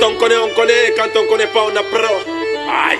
Quand on connaît, on connaît. Quand on connaît pas, on apprend. Aïe.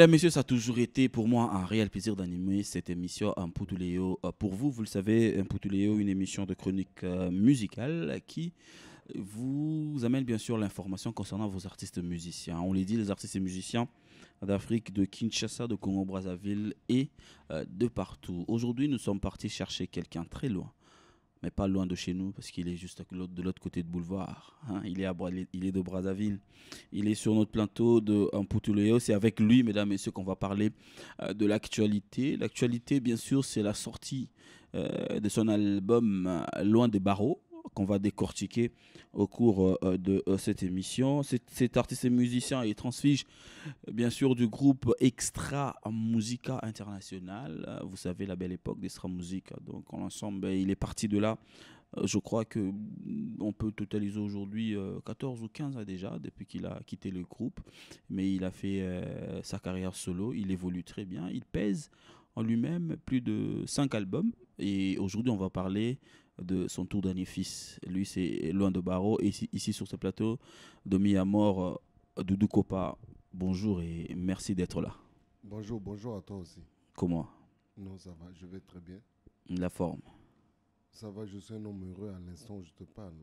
Mesdames, Messieurs, ça a toujours été pour moi un réel plaisir d'animer cette émission Amputuleo Pour vous, vous le savez, Putuleo, une émission de chronique euh, musicale qui vous amène bien sûr l'information concernant vos artistes musiciens. On les dit, les artistes et musiciens d'Afrique, de Kinshasa, de Congo-Brazzaville et euh, de partout. Aujourd'hui, nous sommes partis chercher quelqu'un très loin mais pas loin de chez nous, parce qu'il est juste de l'autre côté de boulevard. Hein. Il, est à, il est de Brazzaville. Il est sur notre plateau de Amputuleo. C'est avec lui, mesdames et messieurs, qu'on va parler euh, de l'actualité. L'actualité, bien sûr, c'est la sortie euh, de son album euh, Loin des barreaux qu'on va décortiquer au cours euh, euh, de euh, cette émission. Cet, artiste et musicien est transfige, bien sûr, du groupe Extra Musica International. Vous savez, la belle époque d'Extra Musica. Donc, en l'ensemble, il est parti de là. Je crois que mm, on peut totaliser aujourd'hui 14 ou 15 ans déjà depuis qu'il a quitté le groupe, mais il a fait sa carrière solo, il évolue très bien, il pèse en lui-même plus de 5 albums et aujourd'hui on va parler de son tout dernier fils. Lui, c'est Loin de Barreau. ici, sur ce plateau, de Miyamor, euh, Doudou Kopa, bonjour et merci d'être là. Bonjour, bonjour à toi aussi. Comment Non, ça va, je vais très bien. La forme Ça va, je suis un homme heureux à l'instant où je te parle.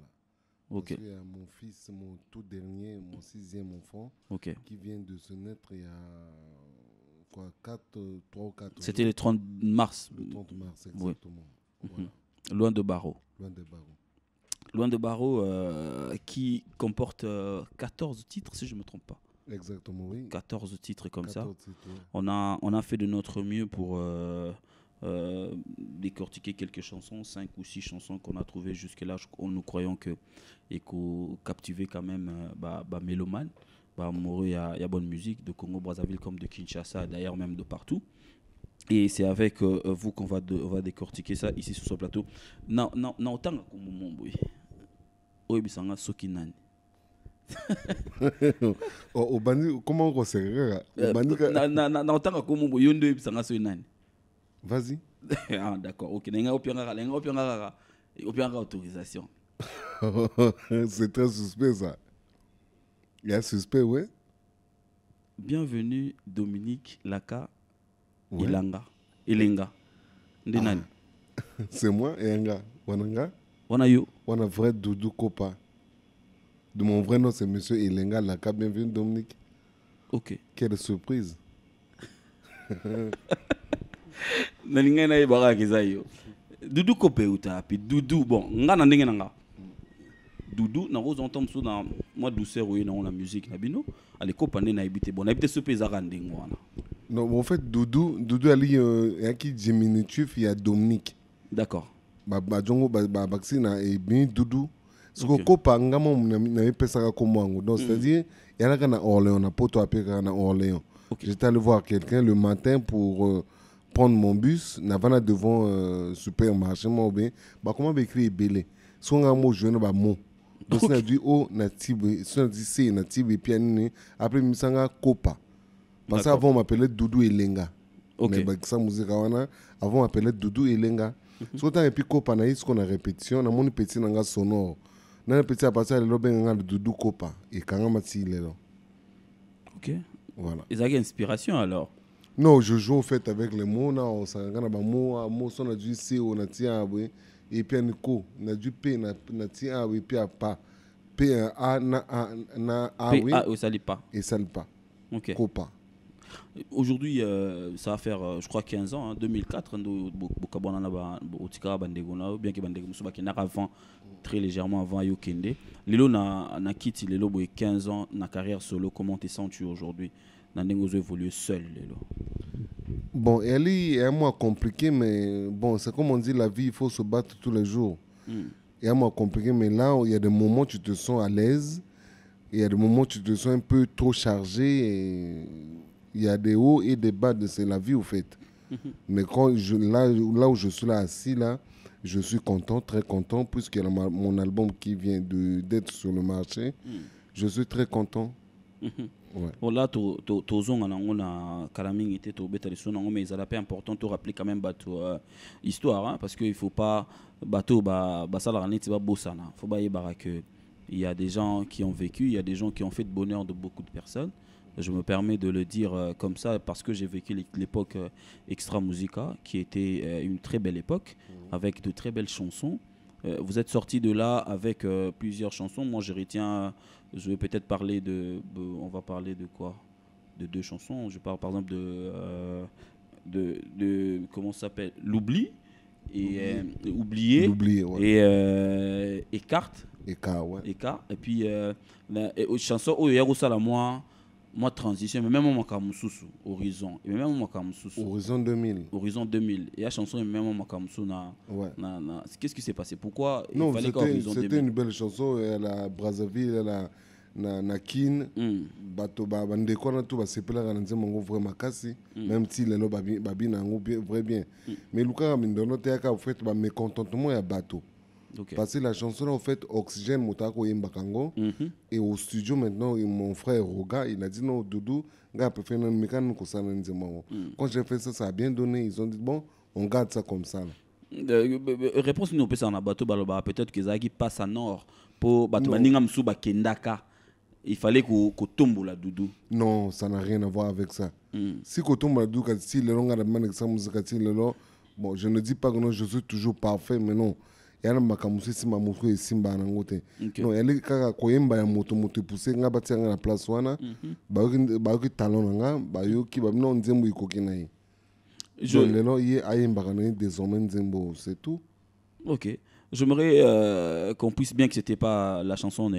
Ok. suis à mon fils, mon tout dernier, mon sixième enfant, qui vient de se naître il y a quoi, 4, 3 ou 4 C'était le 30 mars. Le 30 mars, exactement. Oui. Mhm. Voilà. Loin de Barreau. Loin de Barreau. Loin de euh, qui comporte 14 euh, titres, si je ne me trompe pas. Exactement, oui. 14 titres comme ça. on, a, on a fait de notre mieux pour euh, décortiquer quelques chansons, 5 ou 6 chansons qu'on a trouvées jusque-là, en nous croyons que et qu'on captivait quand même bah, Méloman. Bah, bah il y, a bonne musique de Congo-Brazzaville comme de Kinshasa, d'ailleurs même de partout et c'est avec euh, euh, vous qu'on va, on va décortiquer ça ici sur ce plateau Non, na non, kumomombo eh. oyo bisanga soki nani oh, obandi comment kosekaka euh, na non, kumombo yo nde oyebisanga soki nani vas-y ah, d'accord ok na ngai opiangaka na ngai opianga kaka opianga autorisation c'est très suspect ça il y a suspect ouais bienvenue dominique laka ouais. Ilanga. Ilinga. Ah. C'est moi et Wananga. vrai Doudou Kopa. De mon vrai nom, c'est Monsieur Ilinga Laka. Bienvenue, Dominique. Ok. Quelle surprise. yo dudu ta. Puis dudu bon nga na na dudu na douceur la musique na bino na bon nayebi te so mpe non, en fait, Doudou, Doudou Ali, euh, qui diminutif, il y a Dominique. D'accord. Bah, bah, jongo bah, bah, vaccina hein, et bien Doudou. soko kopa nga mo na yepesaka comme moi donc mm-hmm. c'est-à-dire eyalaka na orléans na poto apekaka na orléans j'étais allé voir quelqu'un le matin pour euh, prendre mon bus navana devant euh, supermarché mo be bah, comment baekri ebele so nga mo joindre bamo donc okay. so na dwi o na tibe so na dwi na tibe e après misanga kopa parce qu'avant, on m'appelait Doudou Elenga. Okay. Mais avec bah, ça, hein, avant, on m'appelait Doudou Elenga. Mhm. on a na a a a répétition na nga sonore a répété à partir ben, et dudu kopa a lelo ok voilà une inspiration alors non je joue au fait avec les mots ah, a na on a un a na on na a un on a un P on a na ça un copa Aujourd'hui, euh, ça va faire, euh, je crois, 15 ans, hein, 2004, hein, bien que avant, très légèrement avant Yokende. Lilo na, na quitté Lelo 15 ans, na carrière solo, comment te sens-tu aujourd'hui Na évolué seul, Lelo. Bon, elle est un mois compliqué, mais bon, c'est comme on dit, la vie, il faut se battre tous les jours. Il hmm. y a un mois compliqué, mais là, il y a des moments où tu te sens à l'aise, il y a des moments où tu te sens un peu trop chargé et il y a des hauts et des bas, c'est la vie au fait. Mais quand je, là, là où je suis là, assis là, je suis content, très content, puisque mon album qui vient d'être sur le marché, mm. je suis très content. Voilà, to tozonga nango na kala mingi était to beta liso nango mais ezala pe important de rappeler quand même bato euh, histoire hein, parce que il faut pas bato ba basalaka neti babosana faut bayebaka que il y a des gens qui ont vécu il y a des gens qui ont fait le bonheur de beaucoup de personnes je me permets de le dire euh, comme ça parce que j'ai vécu l'époque euh, Extra Musica, qui était euh, une très belle époque, mhm. avec de très belles chansons. vous êtes sorti de là avec plusieurs chansons. Moi, je retiens, je vais peut-être parler de. on va parler de quoi De deux chansons. Je parle par exemple de. de, comment ça s'appelle L'oubli et oublié, et et écarte et ouais et puis la chanson moi et moi transition même makambo mosusu horizon même makambo mosusu horizon 2000 horizon 2000 et la chanson même makambo mosusu na, ouais. na, na qu'est-ce qui s'est passé pourquoi non, il fallait qu'horizon 2000 c'était une belle chanson elle a Brazzaville elle a na, na kine mm. bato bandeko wana to basepelaka na nzembo yango vrai makasi mm. même si lelo babina bien vrai bien mm. mais lukaka mindondo te yaka ofait bamécontentement ya bato parce que la chanson, en fait, Oxygène Moutako et Mbakango, mhm. et au studio maintenant, mon frère Roga, il a dit non, Doudou, gars, préfère un mécanique comme ça. Quand j'ai fait ça, ça a bien donné. Ils ont dit, bon, on garde ça comme ça. Euh, euh, euh, réponse nous on peut en abattre baloba peut-être que Zaki passe à nord pour batmaninga kendaka il fallait qu'on tombe la doudou non ça n'a rien à voir avec ça mm. si qu'on tombe la doudou si le long à la main si ça musique bon je ne dis pas que non je suis toujours parfait mais non yana makambo mosusu esimba mosusu esimbaka nango te no yali kaka koyemba ya moto moto epuse nga batia nga na place wana mhm. bayoki talon na nga bayoki babino nzembo ekoki na ye lelo ye ayembaka na ye désormais nzembo c'est tout ok J'aimerais euh, qu'on puisse, bien que c'était pas la chanson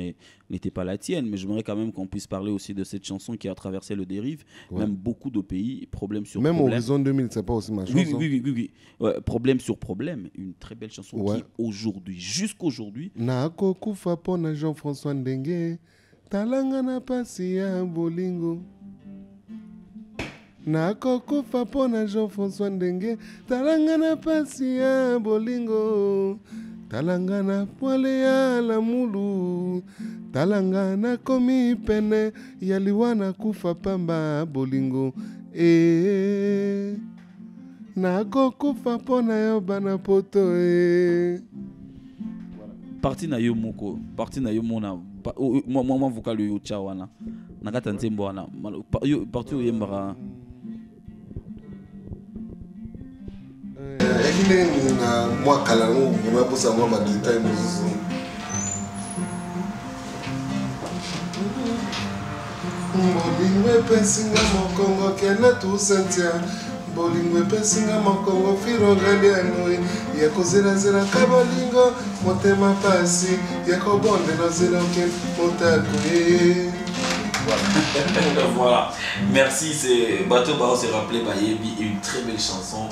n'était pas la tienne, mais j'aimerais quand même qu'on puisse parler aussi de cette chanson qui a traversé le dérive, même beaucoup de pays, problème sur problème. Même Horizon 2000, c'est pas aussi ma chanson. Hein. Oui, oui, oui. oui, problème sur problème, une très belle chanson qui, aujourd'hui, jusqu'aujourd'hui. Jean-François bolingo. nakokufa jean-françois talanga na bolingo talanga na pwale ya lamulu talanga nakomi pene ya liwa na kufa pamba bolingo e, e, e. nakokufa mpo na yo bana poto e parti na yo moko parti na yo mona mwa vocal oyo otya wana na kati ya nzembo wana parti oyembaka ezalaki nini na mwa kala yango obima mposa mwa badetail mosusu bolingo epesinga mokongo kende tu sentia bolingo epesinga mokongo firogalianoe ya kozelazelaka bolingo motema pasi ya kobondela zelaki motakoye voilà. voilà. Merci, c'est Bateau Baro se rappelé Bayebi, une très belle chanson.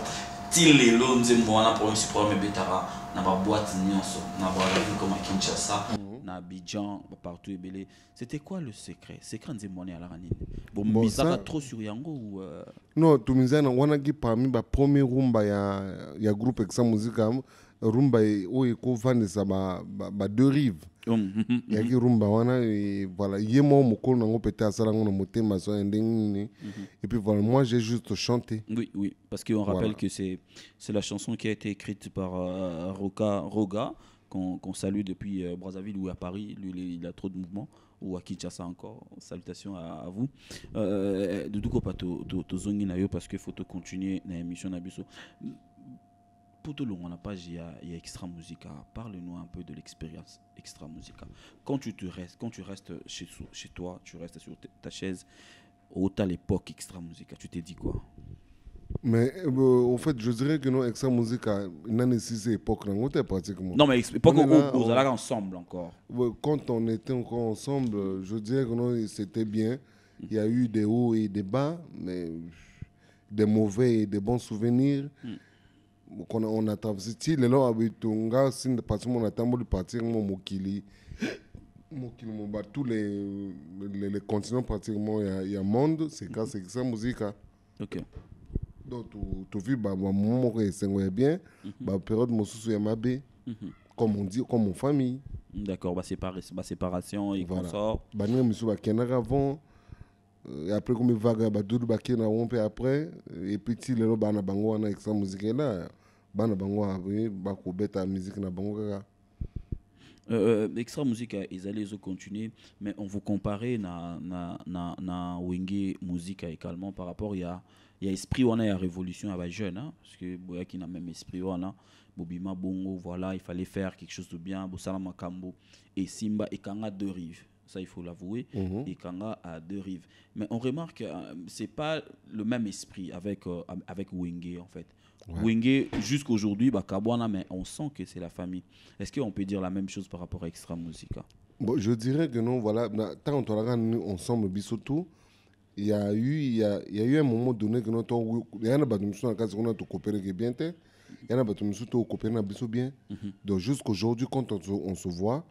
ti lelo nzembo wana support supreme ebetaka na boîte nyonso na baravi comme à kinshasa mhm. na abidjan partout ebele c'était quoi le secret secret nzembo wana yalaka nini ça trop sur yango ou euh? non tomiza na wanaki parmi ba premier rumba ya, ya groupe exa musique rumba oh, ko oyo ekovandisa badeux rive Um, um, um. rumba et eh, voilà mhm. et puis voilà moi j'ai juste chanté oui oui parce qu'on rappelle que c'est c'est la chanson qui a été écrite par euh, Roga qu'on salue depuis euh, Brazzaville ou à Paris lui il a trop de mouvements ou à Kinshasa encore. Salutations à, à vous. Euh, de Kopa, tozongi na yo parce qu'il faut continuer la émission tout le monde, la page, il y, a, Extra Musica. Parle-nous un peu de l'expérience Extra Musica. Quand tu, restes, quand tu restes chez, chez toi, tu restes sur ta chaise, au à l'époque Extra Musica, tu t'es dit quoi mais en euh, bah, fait, je dirais que non, Extra Musica, non, ici, époque, non, pratiquement. Non, mais époque où vous allez ensemble encore. Quand on était encore ensemble, je dirais que non, c'était bien. Il y a eu des hauts et des bas, mais des mauvais et des bons souvenirs. Mm kona ona tafsiti lelo abitunga sinde pasi mona tamboli pratiquement mokili mokili bat tous les, les, les continents pratiquement y a monde c'est seka ça musique hein. okay. donc tu tu moi moi moko c'est moi bien mhm. bah bapériode mosusu ya mabe mhm. comme on dit comme on famille d'accord bah, bah séparation et voilà. consort baninga misu bakendaka avant euh, et après comme il vaga ba dudu ba kina wompe après euh, et petit ti lelo bana bango wana musique muziki na bana bango ah ba ko beta musique na bango euh, euh, extra musique hein, ils allaient continuer mais on vous comparer na na na na wingi musique hein, également par rapport il y a il y a esprit on a la révolution à jeune hein, parce que boya qui n'a même esprit voilà hein, bobima bongo voilà il fallait faire quelque chose de bien bosala makambo et simba et kanga deux rives ça il faut l'avouer, mhm. et Kanga a deux rives. Mais on remarque que euh, ce c'est pas le même esprit avec, euh, avec Wenge en fait. Wenge, jusqu'aujourd'hui, bah, mais on sent que c'est la famille. Est-ce qu'on peut dire la même chose par rapport à Extra Musica bon, Je dirais que non, voilà, bah, tant qu'on regarde ensemble, il y, a eu, il, y a, il y a eu un moment donné que nous avons coopéré bien, il y en a qui nous bien. Donc jusqu'aujourd'hui, quand on se voit,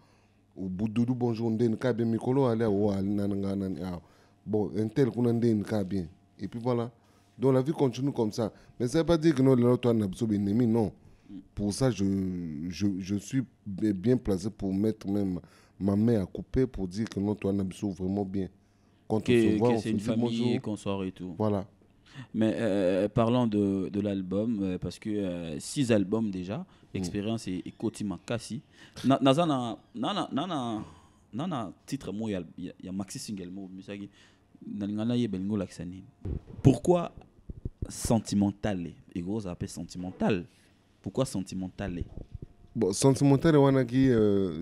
bout dudu bonjour on ka bien mikolo ale wa nananga ah bon un tel kuna dit bien et puis voilà donc la vie continue comme ça mais ça veut pas dire que nous, là toi n'a pas ennemi non pour ça je, je je suis bien placé pour mettre même ma main à couper pour dire que non toi besoin vraiment bien quand que, on se voit, on une famille, bonjour. qu'on soit et tout. Voilà. Mais euh, parlons de, de l'album, euh, parce que euh, six albums déjà, mmh. Expérience et, et Kotima Kasi. non non non non titre, il y, a maxi single, il y a Pourquoi sentimental Et gros, ça appelle sentimental. Pourquoi sentimental Bon, sentimental, on a qui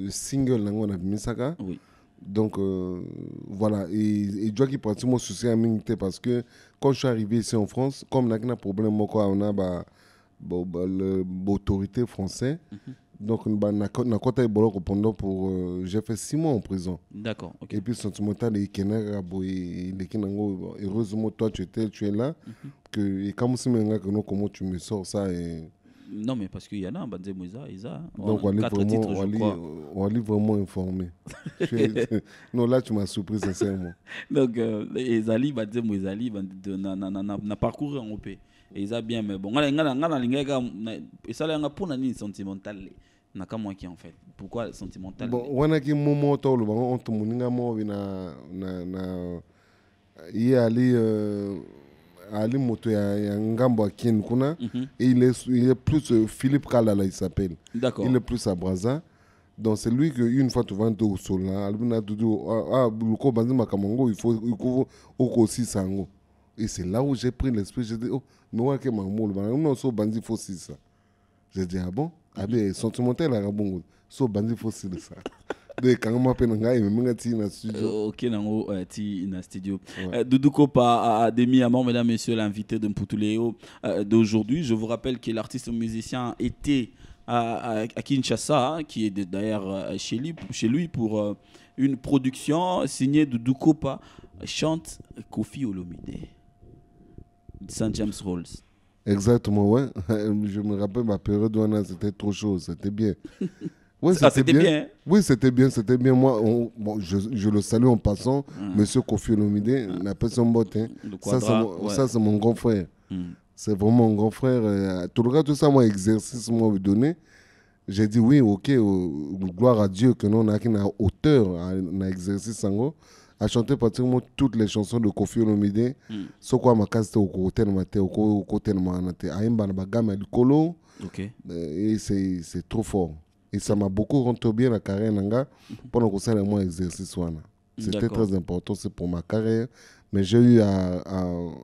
single, on a misaka. Oui. Donc, euh, voilà. Et, et je vois qu'il pratiquement souci à parce que quand je suis arrivé ici en France, comme on a un problème, on a bah, bah, bah, autorité française. Mhm. Donc, pour euh, j'ai fait six mois en prison. D'accord. Okay. Et puis, sentimental, heureusement, toi, tu étais, tu es là. Mhm. Que, et quand comment tu me sors ça, et, non, mais parce qu'il y en a, Banze Isa. Hein. Donc, on, est vraiment, titres, Je crois. Euh, on est vraiment informé. non, là, tu m'as surpris, sincèrement. Donc, Banze na parcouru en OP. Isa bien, mais bon, on a un pas sentimental. na moi qui en fait pourquoi sentimental bon wana ki momo to lo ba on mo na na ali euh, Ali Moto ya Ngambwa Kin Kuna. Mm Et il est, il est plus euh, Philippe Kalala, il s'appelle. D'accord. Il est plus à Braza. Donc c'est lui que une fois tu vas au sol là, Albina Doudou, ah, Luko Bandi Kamongo, il faut il faut aussi sango. Et c'est là où j'ai pris l'esprit, j'ai dit oh, mais ouais que mamoul, non so bandi faut si ça. Hein. J'ai dit ah bon, ah mhm. ben sentimental à Rabongo, so bandi faut si ça de kanga mapena ngai memenga studio euh, euh, mesdames, messieurs, l'invité de Mputuleo euh, d'aujourd'hui. Je vous rappelle que l'artiste musicien était à, à, Kinshasa, hein, qui est d'ailleurs chez lui, chez lui pour une production signée Doudou Kopa chante Kofi Olomide, St. James Rolls. Exactement, ouais. Je me rappelle ma période où c'était trop chaud, c'était bien. Oui, c'était bien. Hein. Oui, c'était bien, c'était bien. Moi, bon, je, je, le salue en passant. Hmm. Monsieur Kofi Olomide, mmh. la personne botte. Hein. Ça, c'est mon, grand frère. Hmm. C'est vraiment mon grand frère. Euh, tout le reste, tout ça, moi, exercice, moi, donné. J'ai dit oui, ok, euh, gloire à Dieu que nous, on a hauteur, on a exercice, à chanter chanté pratiquement toutes les chansons de Kofi Olomide. Ce hmm. quoi, ma casse au côté de ma tête, au côté de ma tête. Aïm Banabagam, El Kolo. Euh, et c'est trop fort et ça m'a beaucoup bien la carrière nanga pendant que ça moi exercice wana c'était très important c'est pour ma carrière mais j'ai eu à,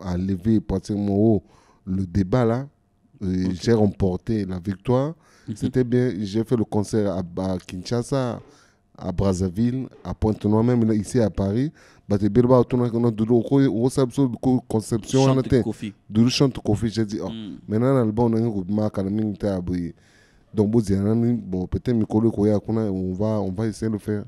à, lever pratiquement haut le débat là j'ai remporté la victoire mhm. c'était bien j'ai fait le concert à, à, Kinshasa à Brazzaville à Pointe-Noire même ici à Paris bate nous de kuna dulu ça de conception wana de dulu chante kofi j'ai dit oh mm. maintenant album nange komaka na mingi te aboye donc, bon, peut-être Mikolo Koya, on va, on va essayer de le faire.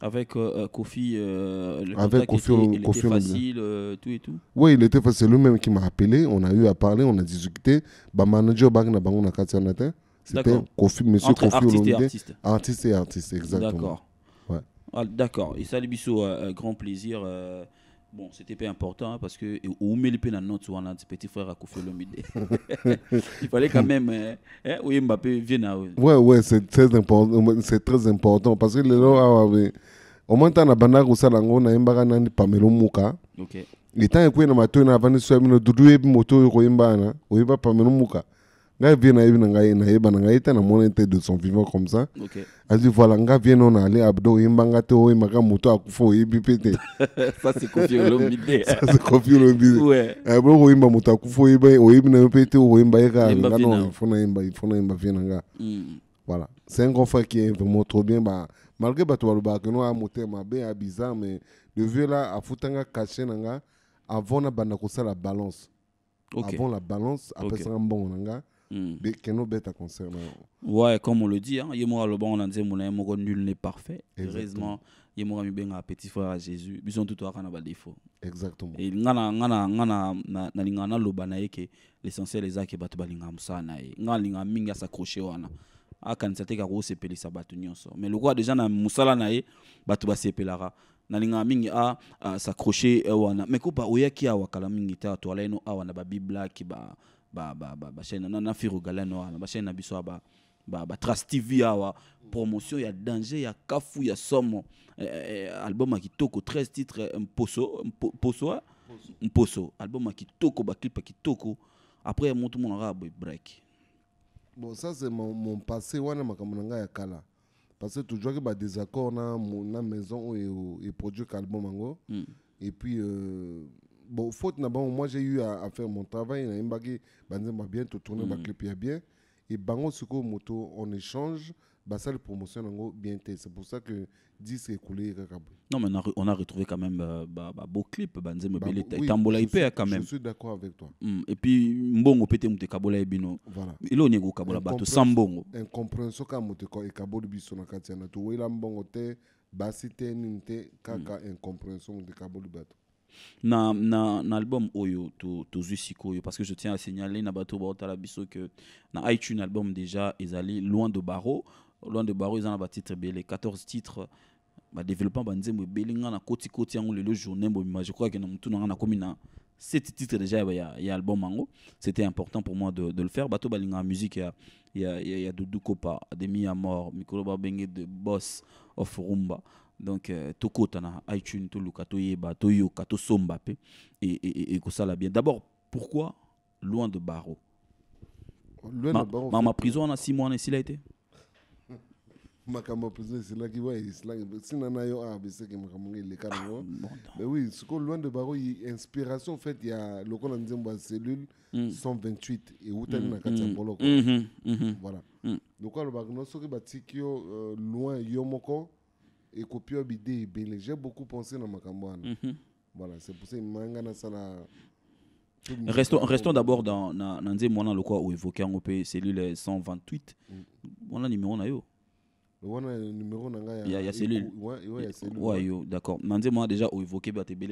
Avec euh, euh Kofi, euh, le Avec Kofi, était, il était facile, euh, tout et tout. Oui, il était facile. lui-même qui m'a appelé, on a eu à parler, on a discuté. Bah, manager, c'était Kofi, monsieur Entre Kofi artiste et artiste. artiste et artiste, exactement. D'accord. Ouais. Ah, D'accord. Et ça, Bisso, grand plaisir. Bon, c'était pas important hein, parce que au a petit frère à le Lomide. Il fallait quand même hein, hein, oui Ouais c'est très important, c'est très important parce que le là ah, ah, au moment où on a na imbaga nani Pamelo Muka. OK. Le temps que na na Pamelo Muka. Nga vient il nga na yeba nga na mona de son vivant comme ça. OK. dit voilà nga vient on aller abdo imbanga te o imaka moto akufo ibipete. ça c'est confirmé le bidé. ça c'est confirmé le bidé. Ouais. Abdo o imba moto akufo ibe o ibna pete o imba yeka nga non il imba il imba vient nga. Mm. Voilà. C'est un grand frère qui est vraiment trop bien bah malgré bato baloba que nous a moté ma bien à bizarre mais le vieux là a futanga caché nga avant na banda ko la balance. Okay. Avant la balance après ça un bon nga. Mm. Keno bête à Ouais, comme on le dit, hein, yemo le bon, on a dit, mon amour, nul n'est parfait. Heureusement, yemo mis bien un petit frère à Jésus. Besoin tout à des défaut. Exactement. Et ngana, ngana, ngana, na lingana lo banaye ke l'essentiel est que batu balinga musa na ye. Ngana linga minga s'accrocher wana. akanisa te kaka sa batu nyonso mais lokola déjà na musala na ye bato basepelaka nalingaka mingi asaccroche eh, wana mais kopa oyaki a kala mingi te ato a wana awa na babiblaki ba, Ba na na firo galano bah a na biso ba, ba tv promotion ya danger ya kafu eh, eh, eh, album qui kitoko 13 titres un poso un album après mon break bon ça c'est mon, passé wana ya kala parce que toujours na, maison et album hmm. et puis euh, bon faute na bon moi j'ai eu à, à, faire mon travail na imbagé banzem m'a bien tout tourner bah, ma mm. clip ya bien et bango soko moto On échange bah ça le promotion nango bien c'est pour ça que 10 écoulé non mais on a, on a retrouvé quand même euh, bah, bah, beau clip banzem bah, bah belle oui, tambola ipe hein, quand même je suis d'accord avec toi mm. et puis mbongo pété muté kabola ebino voilà il on yego kabola bato mbongo incompréhension ka muté ko e kabola biso na katia na to wela mbongo te basi te ninte kaka incompréhension mm. de kabola bato na na album oyo to tozwi sikoyo parce que je tiens à signaler na bato baotala biso que na iTunes album déjà allé loin de baro loin de barreau ont un titre les 14 titres badéveloppement développement ebele belinga na on yango lelo journée mobima je crois que na motu na na nakomi na sept titres déjà il y y a album mango c'était important pour moi de, de le faire bato balinga musique il il y a il y a ya dudu kopa demi amour mort mikolo babenge de boss of rumba donc euh, tokotana iTunes toluka toyeba toyoka tosomba pe et et, et la bien d'abord pourquoi loin de Baro loin ma, de Baro ma, ma prison on a 6 mois on est été makambo ya prison esilaki wa ntina na yo awa beseke makambo ngai eleka ah, nango mais oui que loin de baro inspiration en fait il y a le hmm. hmm, ya lokola dit ya cellule 128 et ewutani na kati ya boloko hmm, voilà donc alobaka no soki batiki yo loin yomoko et bidei ebele j'ai beaucoup pensé dans ma wana mhm. voilà c'est pour ça imanga nasala restons, restons d'abord dans na, na le quoi lokwa oévoke yango mpe cellule 128 le mm. numéro na yo le numéro na ngai ya, ya cellule wa yo d'accord déjà où nzembo wana déjà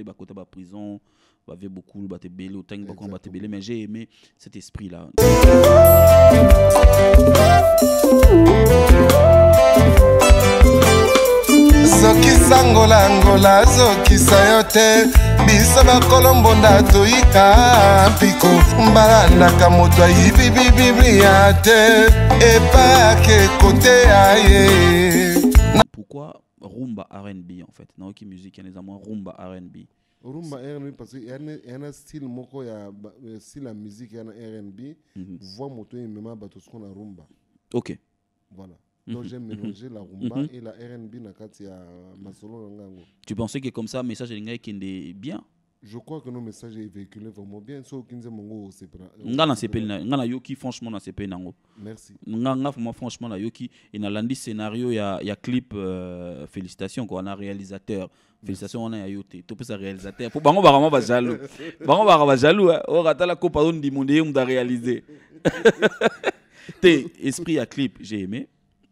ba côté ba prison ba vie beaucoup bato tank ba bakoma bato ebele mais j'ai aimé cet esprit là azokisa ngolangola azokisa yo te biso bakolombonda toyika mpiko mbalandaka moto ayibi bibiblia te epake koteya aye pourquoi rumba rnb en fait naoki musique les mwa rumba rnb rumba rnb parce que yana style moko ya euh, style ya musique yana rnb mhm. voix moto emema bato soko rumba ok voilà donc mhm. j'ai mhm. mélangé la rumba mhm. et la RNB nakati ya masolo nangango. Tu pensais que comme ça message lingai kende bien je crois que nos messages est véhiculé vraiment bien so kinze mongo osepela nga na sepeli na nga na yoki franchement na sepeli nango merci nga nga moi franchement na yoki et na landi scénario ya ya clip euh, félicitations quoi na réalisateur félicitations on a yo Tout to pesa réalisateur po bango barama ba jaloux bango barama ba jaloux hein. o ratala ko pardon du monde on da réaliser T'es esprit à clip j'ai aimé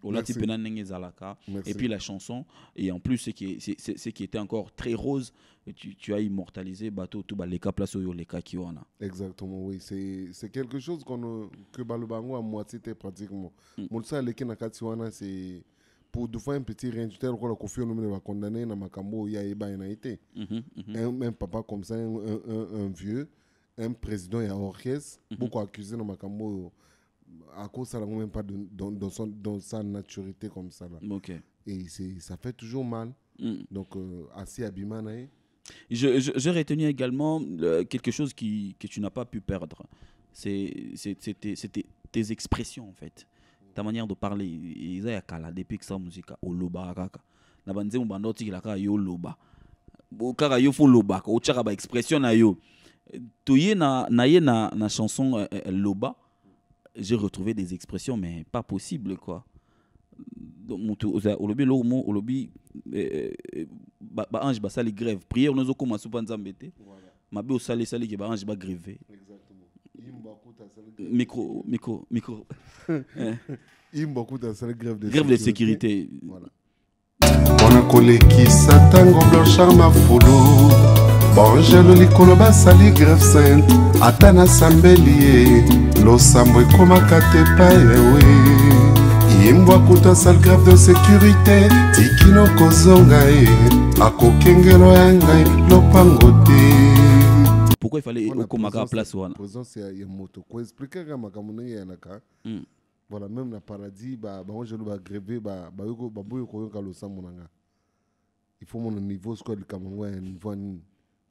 Olati Penanenge Zalaka. Et puis la chanson, et en plus, ce qui, est, ce qui était encore très rose, tu, tu as immortalisé Bato Touba Leka Plasoyo Leka Kiwana. Exactement, oui. C'est quelque chose qu'on que Balobango a moitié pratiquement. Mm. Moulsa Leka Nakatiwana, c'est. pour deux fois un petit rien du tel qu'on a confié au nom de condamnée dans Makambo ya eba na été mm-hmm, mm-hmm. un papa comme ça un, un, un, vieux un président ya orchestre mm-hmm. beaucoup accusé dans Makambo à cause ça n'a même pas de, dans, dans, son, dans, sa naturité comme ça là. ok Et ça fait toujours mal. Mm. Donc euh, assez je J'ai retenu également euh, quelque chose qui, que tu n'as pas pu perdre. C'était tes expressions en fait. Ta manière de parler. Ils ont kala depuis que ça musique Oloba. kaka. La bande on bande qui yo loba. Au yo fo loba, au chaka ba expression na yo. Toyé na na na na chanson euh, euh, loba j'ai retrouvé des expressions, mais pas possible, quoi. mutu ozala olobi eloko mo olobi eh, eh, eh, baange basali grève priere ono ezokoma Ma nzambe te mabe osali bah, ange, bah, grève. micro micro micro grève de sécurité Voilà. On qui kolekisa ntango blanchard mafulu bangelo likolo basali greve sainte ata nasambeli ye losambo ekomaka te payewe yembwa kuta sale grave de sécurité tikino kozonga ye akokengelo ya ngai lopango te pourquoi ifale okomaka place wana présence ya moto ko koexplikaka makambo ndenge yanaka hmm. voilà même na paradis bango jelo bagreve bamboyo koyoka losambo na nga il faut mona niveau sikoyo likambo yango ya niveau ya nini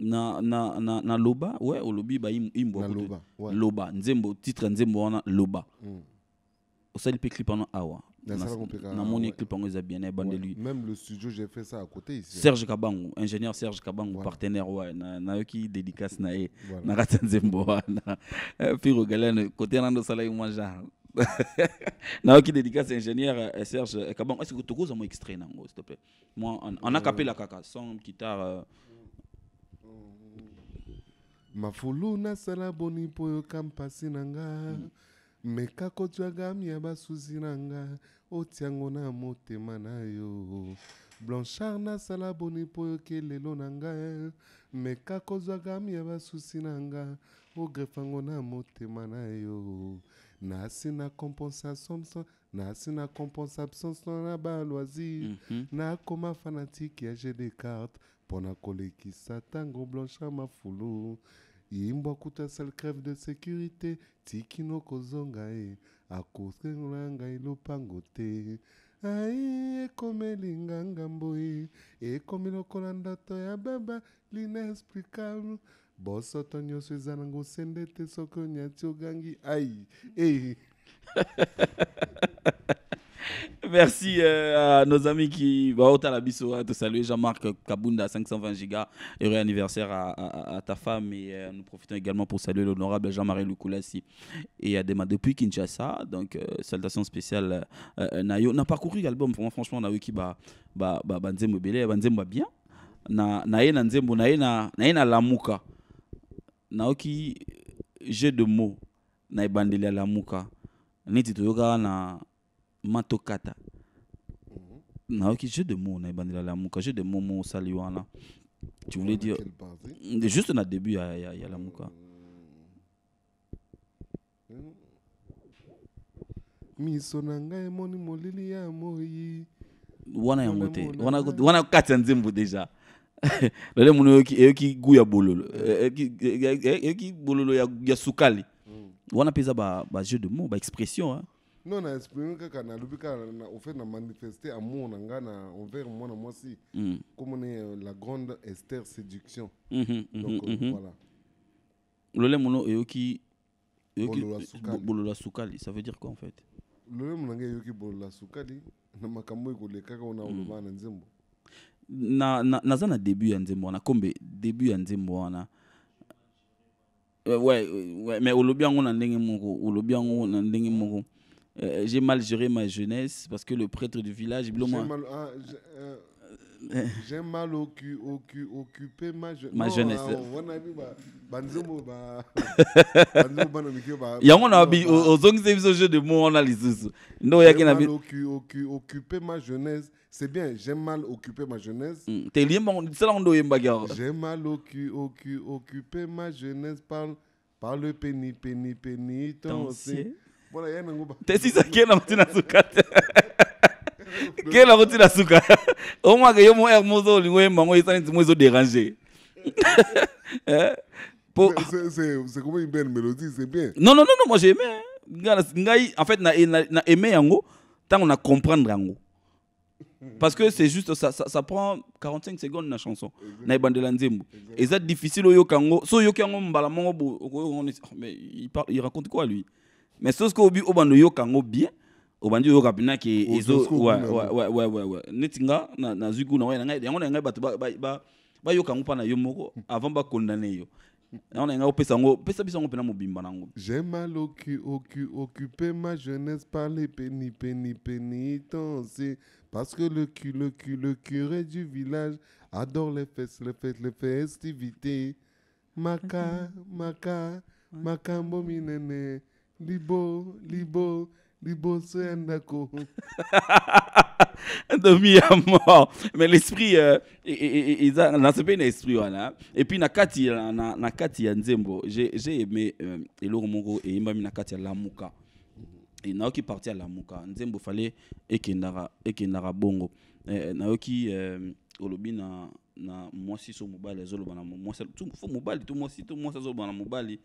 na na na, na loba we olobi bayimbwa loba, ouais. loba nzembo titre nzembo wana loba mm. osali mpe clip pendant awa na mon clip on eza bien ebandeli eh, lui même le studio j'ai fait ça à côté ici serge kabangu ingénieur serge kabangu voilà. partenaire ouais nayoki na dédicace na ye na kati nzembo wana eh, firo galene côté nando osala yo mwa genre qui dédicace ingénieur eh, serge kabangu est ce que tu tokozwa mo extrait nango s'il te plaît moi en, en euh, la caca son guitare euh, mafulu nasala boni mpo yoka mpasi na nga meka kotwaka mia basusi na nga otiango na motema na yo blanchard nasala boni mpo yoki lelo na nga meka kozwaka mia basusi na nga ogrefango na motema na yo na asi na compensation na asi na compensation na baloisir mm -hmm. nakoma fanatike ya jeu de carte mpo na kolekisa ntango blanchard mafulu yimbwa kuta sale crève de sécurité tikino kozonga ye akosengola ngai lopango te ai ekomeli nganga mboye ekomi lokola ndoto ya baba linexplicable Eh. Merci euh, à nos amis qui. Bah, la te saluer Jean-Marc Kabunda, 520 gigas. Heureux anniversaire à, ta femme. Et euh, nous profitons également pour saluer l'honorable Jean-Marie Lukulasi et Adema depuis Kinshasa. Donc, euh, salutations spéciales Nayo. On a parcouru l'album, franchement, on a eu qui bah, bah, bah, bah bien. Na, na, naoki jeu de mots na la muka neti toyokaka na matokata mhm. naoki jeu de mots na ebandeliala muka jeu de mots mo tu voulais dire juste na début ya, ya, ya lamuka hmm. miso ya wana te wana déjà dada munhu eyoki ya bololo eyoki bololo ya sukali wana ba jeu de mot ba hein? non na kana kaka na kaka ofait na manifeste amour na ngai na envers mwana mwasi la grande ester séduction donc voilà lolemo no eyoki bolola sukali ça veut dire quoi en fait lolemo na ngai eyoki bolola sukali na makambo ekoleka kaka ona mm. olobaa na nzembo na, na, naza na début ya nzembo na kombe début ya nzembo na ouais, ouais, mais olobi yango na ndenge moko olobi yango na ndenge moko euh, j'ai mal géré ma jeunesse parce que le prêtre du village biloma ah, euh, j'ai mal au cul, au cul, occupé ma, je... ma non, jeunesse. yango na babi ozongisa biso jeu de mot wana lisusu nde oyaki na occupé ma jeunesse c'est bien j'ai mal occupé ma jeunesse T'es teliyebangosalango on oyembaki yango j'ai mal au cul, au cul, occupé ma jeunesse Parle, parle par, par le péni péni péni tonse voilà ye nango tesisaki na matina sukate ngela go tsela suka o ngwake yo mo hermoso o lengwe mangwe e tsanetse mo e zo dérange eh? c'est comme une belle mélodie c'est bien non non non, non moi j'ai aimé hein. en fait na, na, aimé yango ntango na comprendre yango parce que c'est juste ça, ça, ça prend 45 secondes la chanson na ebandela nzembo eza difficile oyoka yango so oyoki yango mbala moko oh, il, parle, il raconte quoi lui mais soki obi obanda oyoka yango bien obandi oyoka mpena ke ne ti nga nazwi kuna yango na ngai bato bayoka yango mpa na yo moko avant kondane yo yango na ngai opesa ngo pesa biso yango mpena mobimba nango j'ai mal occupé ma jeunesse par les peni peni pénitence parce que le, cu, le, cu, le curé du village adore les fesses les fesses les festivités maka maka makambo minene libo libo Demi à mort. Mais l'esprit, euh, dans ce pays, l'esprit, voilà. Et puis, Nakati, Nakati, Nzembo, j'ai aimé euh, Elo Mongo et Imami Nakati à Lamuka. Et Naoki parti à Lamuka. Nzembo fallait Ekendara, Ekendara Bongo. Eh, eh, Naoki, euh, Olobi, na, na mwasi so mobali azolobana mwasi tout moi to tout moi mwasi azolobana mobile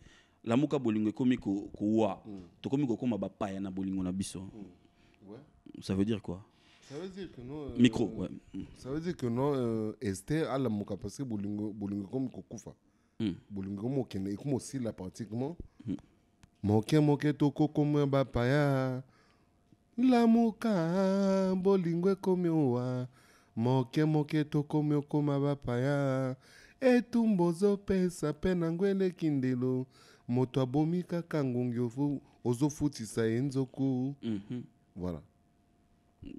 la lamuka bolingo ekomi kowa mm. tokomi kokóma bapaya na bolingo na biso mm. ça veut dire quoi Ça veut dire que euh, Micro, ouais. Mm. Ça veut dire que non, euh, Esther a la mouka parce que Bolingo, Bolingo comme Kokufa. Mm. Bolingo mokene, et comme aussi la pratiquement. Mm. Moke moke toko bapaya. La mouka, Bolingo komi wa Moke moke toko mio comme bapaya. Et tumbozo pesa le kindelo moto abomi kaka ngongi ozofutisa ye nzoku mhm. voilà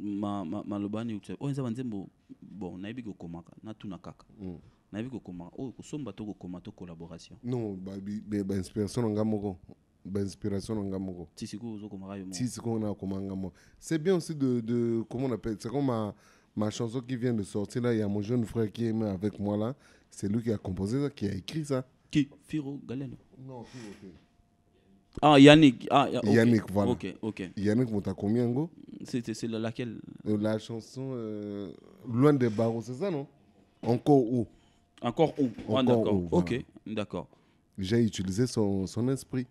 maloba ma, ma nini oyo eza banzembo bon nayebi kokomaka natuna kaka mm. nayebi kokomaka oyo kosomba to kokoma to collaboration non bainspiration ba, ba na nga moko bainspiration na nga moko ti sikoyo ozokomaka yo ti sikoyo moko c'est bien aussi de, de comment on appelle c'est comme ma, ma chanson qui vient de sortir là il y a mon jeune frère qui est avec moi là c'est lui qui a composé ça qui a écrit ça qui Firo Galen Non, Firo, ok. Ah, Yannick. Ah, Yannick, voilà. Ok, ok. Yannick, on t'a combien, go C'est laquelle euh, La chanson euh, Loin des barreaux, c'est ça, non Encore où Encore où ah, Encore ah, d'accord. Ok, d'accord. J'ai utilisé son, son esprit.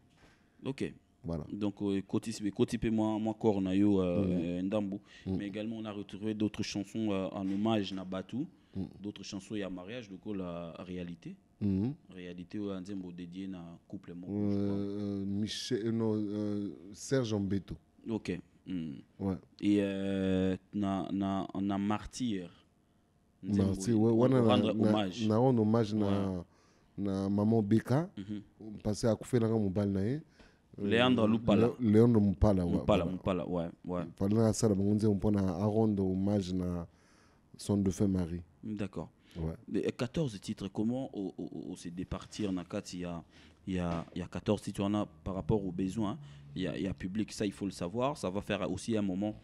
Ok. Voilà. Donc, euh, Kotipe, moi, moi, Kornayo, euh, Ndambu. Mm. Mais également, on a retrouvé d'autres chansons euh, en hommage à Batou, mm. d'autres chansons et à mariage, donc la réalité. Mm -hmm. réalité oyo nzembo dédié na couple moko euh, euh, michel euh, non euh, serge ambeto ok mm. ouais. et euh, na, na, na martyr martyr ouais, wana na, hommage. na rendre hommage na, na maman beka mm à parce akufelaka mobali na ye euh, leandre lupala leandre mupala mupala mupala ouais ouais falaka asala bango nzembo mpona aronde hommage na son de fin marie d'accord Ouais. 14 euh, titres, comment on, on, on s'est départi en a il y a, il y, a, il y a 14 titres on a, par rapport aux besoins. Hein. Il y, a, il y, a, public, ça il faut le savoir. Ça va faire aussi un moment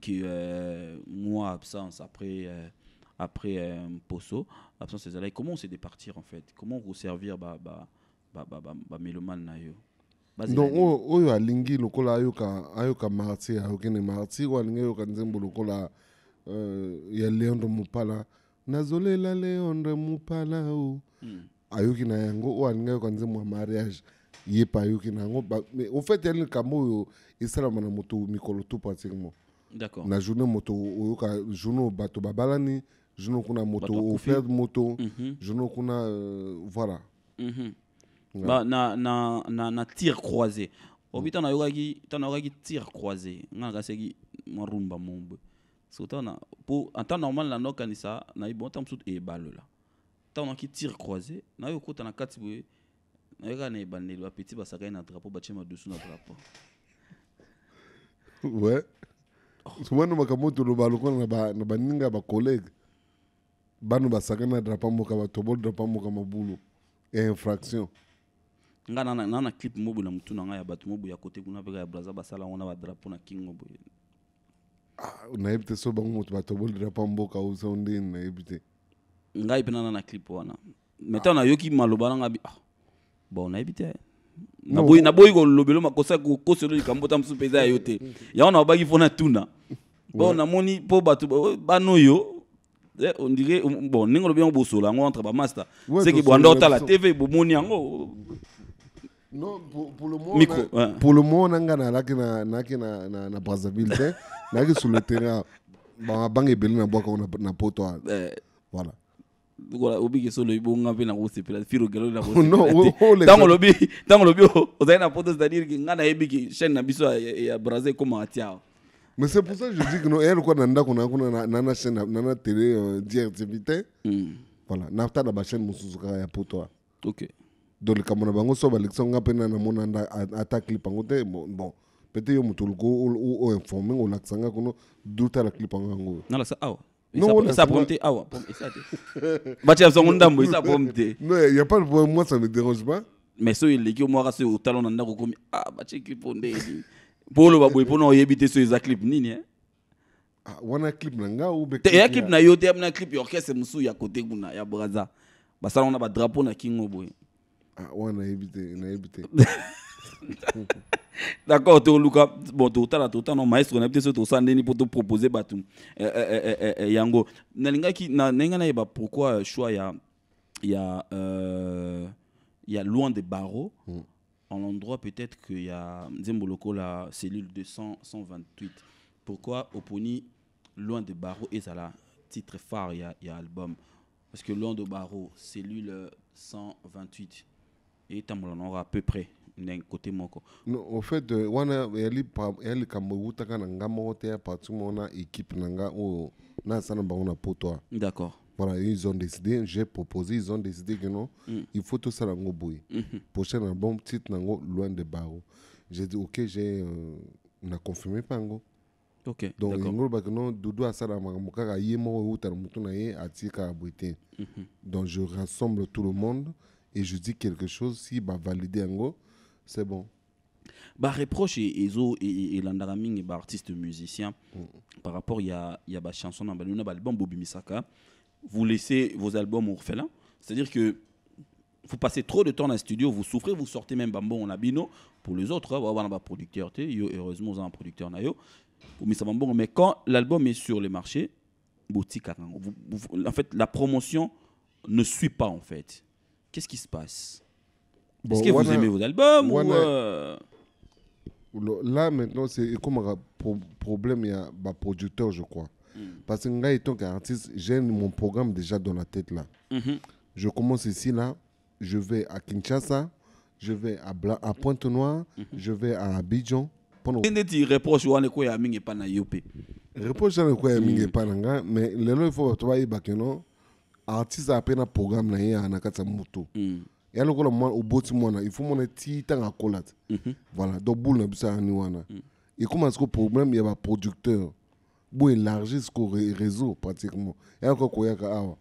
que euh, moi, absence après, euh, après euh, Poso, absence des Comment on s'est départir en fait Comment resservir servir bah, bah, bah, bah, bah, bah Méloman Nayo donc oyo alingi lokola ayoka ayoka martir ayokende marti oyo alingi ayoka nzembo lokola euh, ya leandre pala nazolela leondre mupala o mm. ayoki na yango oyo alingi ayoka nzembo ya mariage ye mpe ayoki na yango ofete yani likambo oyo esalamaka na moto mikolo to pratiquement na journée moto oyoka journée bato babalani journée kuna moto ofere moto mm -hmm. journée kuna euh, voilà mm -hmm. yeah. ba, na, na, na, na tir croisé obi mm. ntanayokaki tir croisé nga nakasiaki marumba mombwe sokotana po en temps normal na nokanisa nayebi bon ntango mosusu eyebalola ntango naki tire croisé nayo okota na kati boye nayo kaka na ebandeli bapeti basakani na drapeau batie madusu na drapeau ouais soumana makambo toloba lokola na baninga ya bacollege bano basakani na drapeau mboka toboli drapeau mboka mabulu ya infraction nga na na clip moboye na motu na ngai ya bato moboye ya kote kuna mpeka ya braza basala ngo na badrapeau na kingo boye Ah, nayebi te so bango moto batobolera mpa mboka usa nde nayebi te ngai mpena na na clip wana me ntango ah. nayoki maloba nanga bi ah bon nayebi te naboyi kolobelo makosa kokoselo likambo ta mosusu mpe eza ya yo te yango na babaki mpona tuna bon namoni mpo bato oh, bana oyo eh, on dirait bon ndenge olobi yango bosola yango entre bamaster seki bwanda otala tv bomoni yango non pour, pour le moment on a, ah. ouais. pour le moment on a na laki na naki na na, na Brazzaville te naki sur le terrain ba bange beli na bwaka na na poto eh. voilà wala obiki so lobi bonga mpe na kosepela firo gelo na kosepelantango lobi ntango lobi ozali na poto c'est-à-dire ke ngai nayebiki chaîne na biso ya brasil ekomaka tiao mais c'est pour ça que je dis que non eyali kuwa na ndako na kuna nana chaîne nana télé euh, drtv te hmm. voilà natala bachaîne mosusu kaka ya poto a ok do likambo na bango so balekisa nga mpe na namona nda ata clip yango te bon pete yo moto oluku oinforme olakisa nga kuna dutala clip yango yango nalakisa awa batia zongo ndambo eza problème te ya pas de problème moi ça me dérange pas mais soyo eleki omwaka soyo otala na ndako okomi ah batie clip o nde eli mpo oloba boye mpona oyebi te soyo eza clip nini ah, wana clip na nga eya clip na yo te ya na clip ya orchestre mosusu ya kote kuna ya braza basala ngo na badrapo na kingo boye one na éviter na éviter d'accord toluka bon totala non maestro na pour te euh euh euh euh euh yango n'enga nalinga nayeba pourquoi choix ya ya euh, ya loin de barreaux hmm. en endroit peut-être que ya zimboloko la cellule de 128 pourquoi oponi loin de ça, la titre phare ya, ya album parce que loin de barreaux cellule 128 euh, et à peu près d'un côté moko Non, au fait de euh, wana yali eya likambo ewutaka na nga te ya parti moko na équipe na nga oyo oh, naza na bango na poto d'accord voilà ils ont décidé j'ai proposé ils ont décidé que non mm. il faut tosala yango boye mm -hmm. prochain bon titre nango loin de baro j'ai dit ok j'ai euh, na confirmé pas yango Ok. donc yango lobaka no dudu asala makambo kaka ye moko ewuta na motu na ye atikaka boye donc je rassemble tout le monde mm -hmm et je dis quelque chose, si bah valider en c'est bon. Bah, reproche et et, Landaraming bah, artiste musicien mm. par rapport il y a il y a bah, chanson dans bah, Bobby Misaka vous laissez vos albums orphelins c'est-à-dire que vous passez trop de temps dans le studio, vous souffrez, vous sortez même bambo en abino pour les autres, hein, on a un bah, producteur, heureusement on a un producteur mais quand l'album est sur le marché, boutique hein, en fait la promotion ne suit pas en fait qu'est-ce qui se passe Est-ce que vous aimez vos albums ou euh... Là, maintenant, c'est comme un problème, il y a bah, producteur, je crois. Hmm. Parce que moi, étant qu'artiste, j'ai mon programme déjà dans la tête là. Mhm. Je commence ici, là, je vais à Kinshasa, je vais à, à Pointe-Noire, mhm. je vais à Abidjan. Ndenge ti reproche wana dit ya mingi pa na yope. Reproche wana ko ya hmm. mingi na mais lelo il faut travailler, ba non artiste apena programme na ye na kati ya motu mm. ya lokola oboti mwana ifo mwana ti ntango akola ti mhm. voilà donc boule na biso ayani wana mm. ekóma siko problème ya baproducteur bo élargi siko réseau pratiquement ya lokola koyaka awa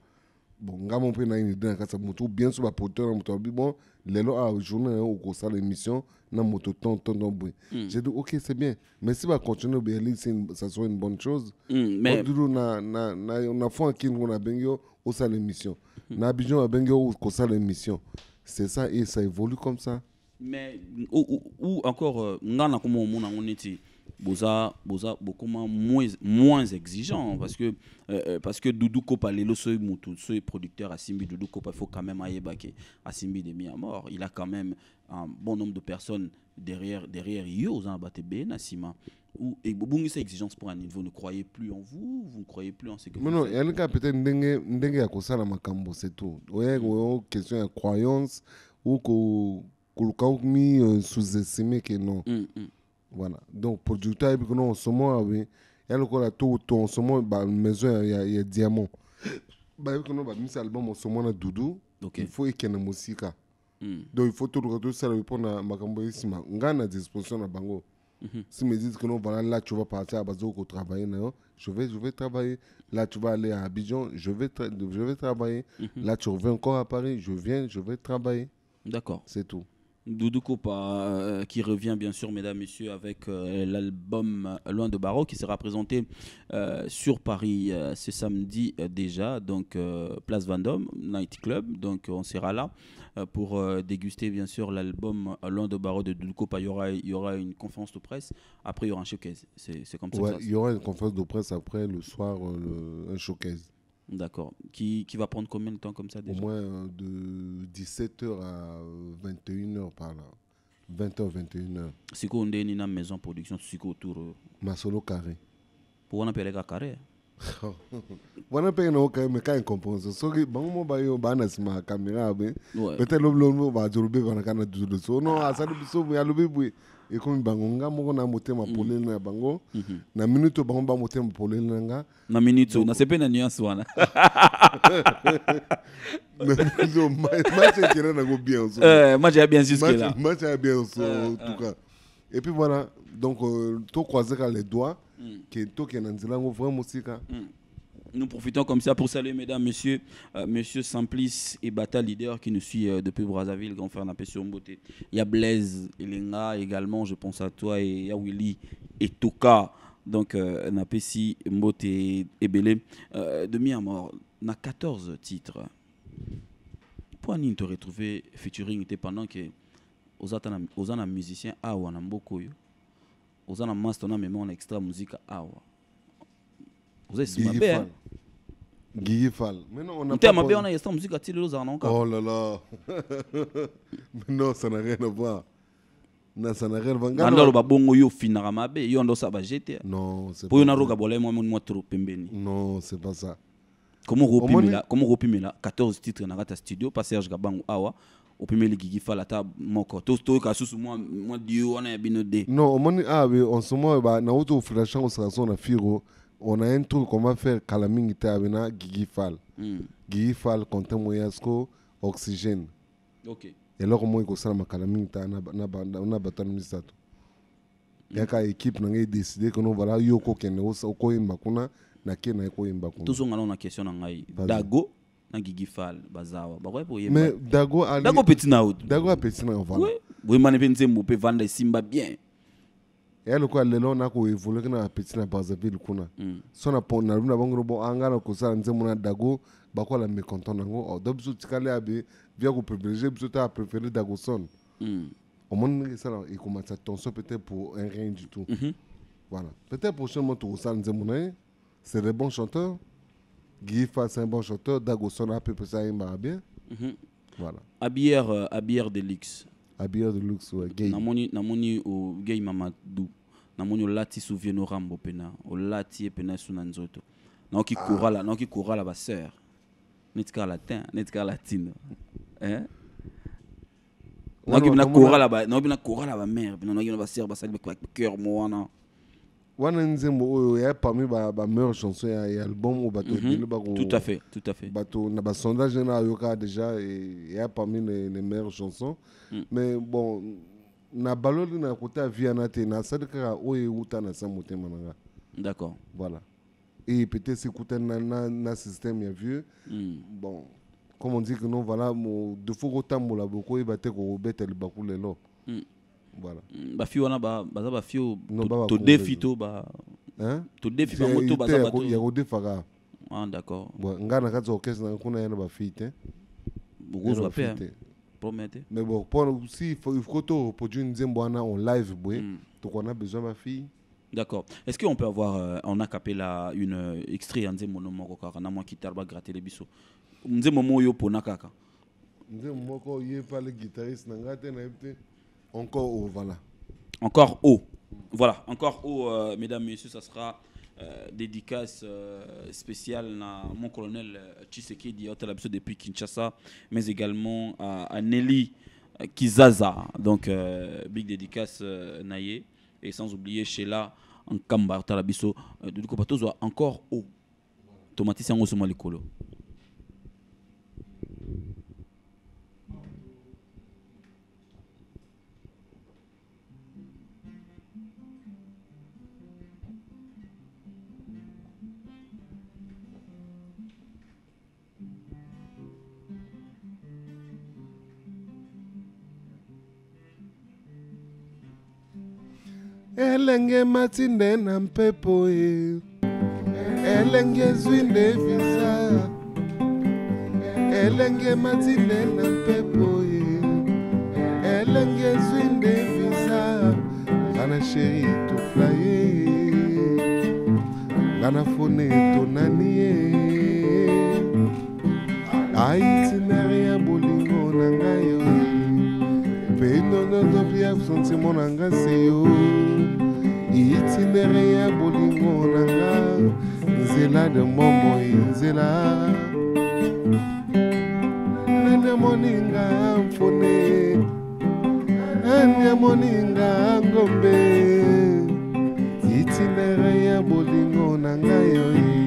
bon ngambo mpe nayini de na kati ya moto, bien sûr baproducteur na moto abi bon lelo awa ah, journée yango hein, okosala émission na moto ton ton ton boye mm. j'ai dit ok c'est bien mais si bacontinue obeyali ça soit une bonne chose mm, mais... dudu na, na, na, na fond akini ngo na bengi yo osala émission mhm. na abidjan babenge kosala émission c'est ça et ça évolue comme ça mais ou, ou encore euh, nga na mon omona yango neti boza boza bokoma moins, moins exigeant parce que, euh, euh parce que dudu kopa lelo soki motu soki producteur asimbi doudou kopa il faut quand même ayeba ke de demi à mort il a quand même un bon nombre de personnes derrière derrière yo aux na na sima ou et bongi sa exigence pour un niveau ne croyez plus en vous vous ne croyez plus en ce que vous non cas peut-être ndenge ndenge ya la makambo c'est tout ouais mm. ou oh, question de croyance ou ko koluka mi euh, sous-estimé que non mm, mm. voilà donc producteur ayebi kono la tout ya en ce ah, ben, to bah maison y a y a diamant bah non bah mis album osomo na doudou il faut ekende musique donc il faut tout ça tosala pour na makambo ici nsima ngai na disposition na bango Mhm. si ils me disent que non, voilà, là tu vas partir à Bazoko travailler, non, je vais, je vais travailler. Là tu vas aller à Abidjan, je vais, je vais travailler. Mhm. Là tu reviens encore à Paris, je viens, je vais travailler. D'accord. C'est tout. Doudou Kopa, euh, qui revient bien sûr, mesdames, messieurs, avec euh, l'album Loin de Barreau, qui sera présenté euh, sur Paris ce samedi déjà, donc Place Vendôme, Night Club. Donc on sera là pour déguster bien sûr l'album Loin de Barreau de Doudou Kopa. Il y aura, une conférence de presse, après il y aura un showcase. C'est comme ça. il y aura une conférence de presse après le soir, le, un showcase. D'accord. Qui, qui, va prendre combien de temps comme ça déjà Au moins euh, de 17h à 21h par là. 20h, 21h. Si on une maison production, si tour. Euh. autour. solo Carré. Pour on appelle Carré. wana Soi ma caméra peut-être a va so non asali biso ya ekomi bango nga moko na motema mhm. polele na bango mhm. na minute bango ba motema polele na nga na minute na sepe na nuance wana match ekele nango bien so eh, match ya bien jusque là match ya bien so eh, en tout cas et puis voilà donc euh, tokroiseka les doigts mm. ke tokende na nzela yango vraiment osika mm. Nous profitons comme ça pour saluer mesdames, messieurs, euh, monsieur Simplice et Bata Leader qui nous suit euh, depuis Brazzaville, grand frère sur Mbote. Il y a Blaise Elenga également, je pense à toi, et il y a Willy et Toka. Donc, euh, Napesi, Mbote et Belé. demi à mort, on a 14 titres. Pourquoi nous te retrouver featuring, pendant que aux musiciens, awa, un mbokoyo, aux master, na a extra musique, awa uzoyisima mpe Guy Fall. Hein. non, on a pas. musique a-t-il Oh là là. Mais non, ça n'a rien à voir. Non, ça n'a rien à voir. Ngalo lo babongo yo finara mabe, yo ndo sa ba jeter. Non, c'est pas. Pour une roka bola moi moi trop pimbéni. Non, c'est pas ça. Comment repimela, comment Mila, 14 titres na ta studio pas Serge Gabango awa. opimeli gigi fala ata moko toyoka susu moi, moi, dio wana ya bino de non ah oui, en ce moment ba na uto on osaka so na firo on a un truc qu'on va faire kala mingi te a bena gigi fal mm. gigi fal conte moyas ko oxygène okay. eloko moko ekosalama kala mingi te na bato na misato hmm. yaka équipe na ngai edeside kono vala yo okokende okoyemba kuna na ke na ye koyemba kuna tozonga nao na question na ngai dago na gigi fal bazawa bakoya mpe oyemba dago apeti na yo dago apeti na yo vala oyembani mpe nzembo mpe vanda esimba bien yalikuwa lelo nako evolue kana apeti na brazzaville kuna mm. so na po na luna bango bo anga na kosala nze mona dago bakola mécontent nango odo biso tikali abi via koprivilégie biso ta apréféré dago son mm. omoni ndenge esala ekomatisa tension peut-être pour un rien du tout mm -hmm. voilà peut-être prochainement tokosala nze mona ye c'est le bon chanteur guy fa c'est un bon chanteur dago son apepe sa yembaka bien mm -hmm. voilà abière euh, abière de luxe abiyado lux wa gay namoni namoni o gay mamadou namoni olati souvieno rambo mpena olati ye mpena so na nzoto naoki ah. korala naoki korala basœur neti kaka latin neti kaka latine naoki mpena korala naoki mpena korala bamare mpena naoki mpena basœur basali bacœur mo wana wana nzembo oyo ba bameilleure chanson ya, ya album o bato mhm. ebele tout à fait tout à fait bato na basondage na ayokaka déjà ya parmi les, les meilleures chansons mm. mais bon na baloli na kota viana te nasali kaka oyo euta na se motema na nga d'accord voilà et peut-être sekutani na, na, na système ya vieux mm. bon comme on dit que non voilà mo defo kotambola bokoyeba te kokobeta libaku lelo mm voilà mm, bafiwana baza bafio todefi to bah ça to hein? ya kodefaka ah, d'accord ngai na kati ya orchestre nanga kuna ya na bafille te okozwa pe promets te mais bon mpo si ko toreproduire nzembo wana en live boy mm. on a besoin ma fille D'accord. Est-ce qu'on peut avoir euh, en acapella une euh, extrait en zemo moko on a mwa guitare ba gratter les bisous biso. Nzemo moyo pona kaka. Nzemo moko ye pas le guitariste na ngate na yebte. Encore haut, voilà. Encore haut. Voilà, encore haut, euh, mesdames, messieurs, ça sera euh, dédicace euh, spéciale à mon colonel Tshisekedi, depuis Kinshasa, mais également à, Nelly Kizaza. Donc, big dédicace Naye. Et sans oublier Sheila Nkamba, du de encore haut. Tomatisi elenge mati nde na mpepo ye elenge ezwi nde viza elenge mati nde na mpepo ye elenge ezwi nde viza ngana sheri tofla ye ngana fone tonani ye aiti nzambe absentimo na nga seyo itindere ya bolingo na nga nzela de momoi nzela nandemoninga mfone nandemoninga ngombe itindere ya bolingo na ngai oye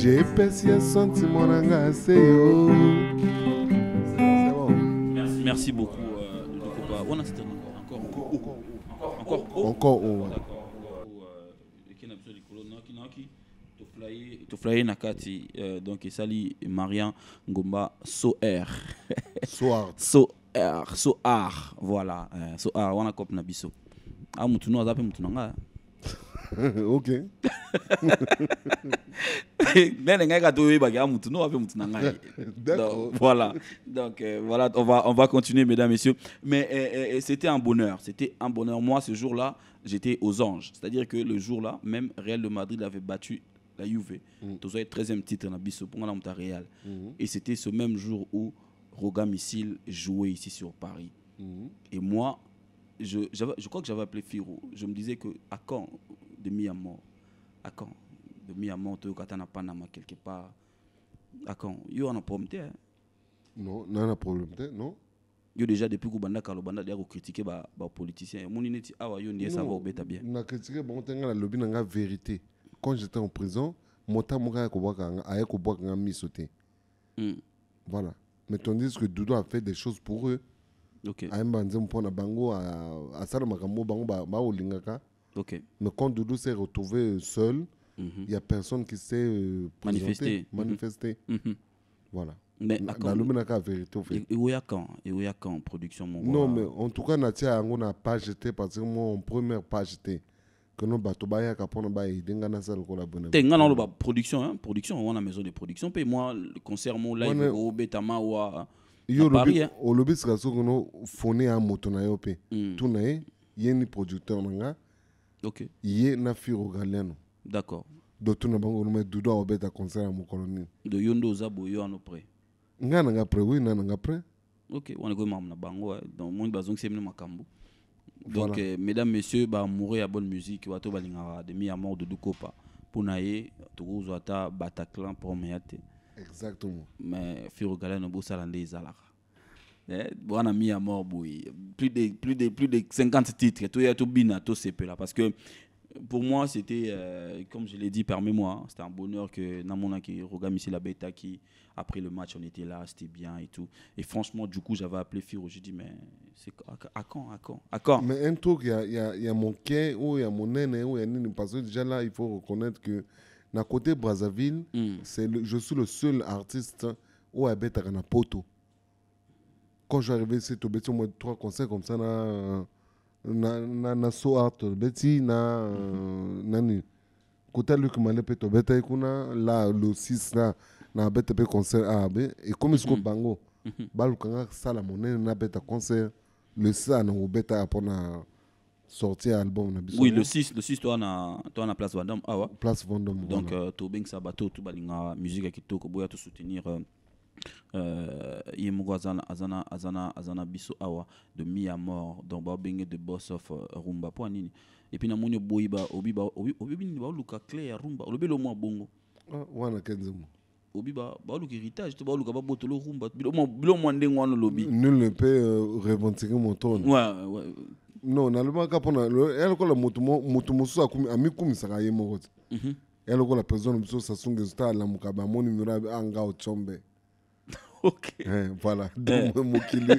jepesi ya sentimo na nga seyo encore encore encore encore. Encore encore, Encore encore Encore encore, encore, encore, na kati euh, donc marian ngomba Soer. soar soar soar voilà euh, soar On na biso a mutuno, aza Ok. voilà donc euh, voilà on va on va continuer mesdames messieurs mais euh, euh, c'était un bonheur c'était un bonheur moi ce jour-là j'étais aux anges c'est-à-dire que le jour-là même Real de Madrid avait battu la Juve mm. as 13e titre la biso pour la Real mm-hmm. et c'était ce même jour où Roga Missile jouait ici sur Paris mm-hmm. et moi je, je crois que j'avais appelé Firo je me disais que à quand mis à mort à ah, quand de mis à mort tu n'a panama quelque part à ah, quand a un problème hein? non non un problème non yo déjà depuis que banda kalo banda d'ailleurs critiquer ba ba politiciens. mon ah ouais, awa yo ni ça va obeta bien na critiquer bon tenga la lobby nga vérité quand j'étais en prison mota moka a kobwaka nga aye kobwaka nga miso te voilà mais tandis que Doudou a fait des choses pour eux ok. ayemba mon mpo na bango asala makambo bango baolingaka ka. Okay. Mais quand Doudou s'est retrouvé seul, mhm. il mm n'y a personne qui s'est euh, manifesté. manifesté. Mm -hmm. Voilà. Mais Nalumenaka a vérité fait. Et où y quand production mon? Non, mais en tout cas, Natia Ango n'a pas jeté parce que moi, en première, pas jeté. Que nous, Batobaya, Kapona, Baye, Dengana, Sal, Kolabone. Dengana, on la production, hein, production, on a maison de production. Puis moi, le concert, mon live, au Betama, ou à. Yo, hein. au lobby, c'est que nous, fourné à Motonayo, puis mm. tout n'est, il y a un producteur, Ok. Iye na firo D'accord. Do tuna bango nume duda obeta concert à colonie. Do yondo za yo ano pre. Nga nga pre oui na nga pre. Ok, on est comme na bango donc mon bazong même makambo. Donc voilà. euh, mesdames messieurs bah mourir à bonne musique wato balinga demi à mort de Dukopa. Pona ye tokozwa ta Bataclan pour Exactement. Mais firo galeno bo salande a mis à mort plus de plus de plus de 50 titres tout y a tout là parce que pour moi c'était euh, comme je l'ai dit parmi moi hein, c'était un bonheur que Namona qui regarde ici la qui après le match on était là c'était bien et tout et franchement du coup j'avais appelé Firo j'ai dit mais c'est à, quand à quand mais un truc il y a y mon quai ou il y a mon nene ou il y a parce que déjà là il faut reconnaître que d'un côté Brazzaville hmm. c'est je suis le seul artiste où habite à poteau quand je suis arrivé, c'est tombé sur moi trois concerts comme ça. Na, na, na, na so art, beti, na, mhm. nani. Côté Luc Mane pe tobe ta ikuna, là le 6 na, na bete pe concert A, B. Et comme isko mhm. bango, mhm. balukanga sala monene na beta concert, le 6 na après na sortir album na Oui, le 6, le 6 toi na, toi na place Vendôme, ah ouais. Place Vendôme. Donc, voilà. euh, tobing sabato, tout balinga musique qui toko boya to soutenir euh, Euh, ye moko aza na biso awa de mi ya mort donc babenge de boss of euh, rumba mpo ya nini epuis namoni oboyi oyebi nini baoluka cle ya rumba olobeli omwa bongo ah, wana ke nzembo obi baoluka héritage to baoluka babotolo rumba bilo mwa ndenge wana olobi nul mpe euh, revendiquer motone non nalobaka mpona ya lokola moto mosusu amikumisaka ye moko te ya mhm. lokola président na biso sasungeso ta alamuka bamoni miro anga ocombe okay. Eh, voilà eh. donc mokili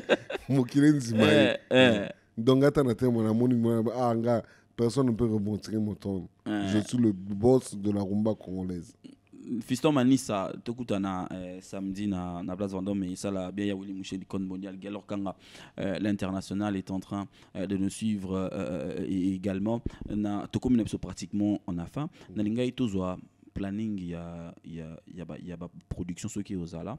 mokili ndima ye eh, donc ata mon ntango namoni ah nga personne ne peut rebondir mon ton je suis le boss de la rumba congolaise fiston manisa tokutana eh, samedi na, na place vendôme esala bien ya wili mouche du compte mondial alors kanga eh, l'international est en train eh, de nous suivre euh, euh également na tokomi na biso pratiquement en a na nalingai tozwa planning ya, ya, ya, ba, ya baproduction soki ozala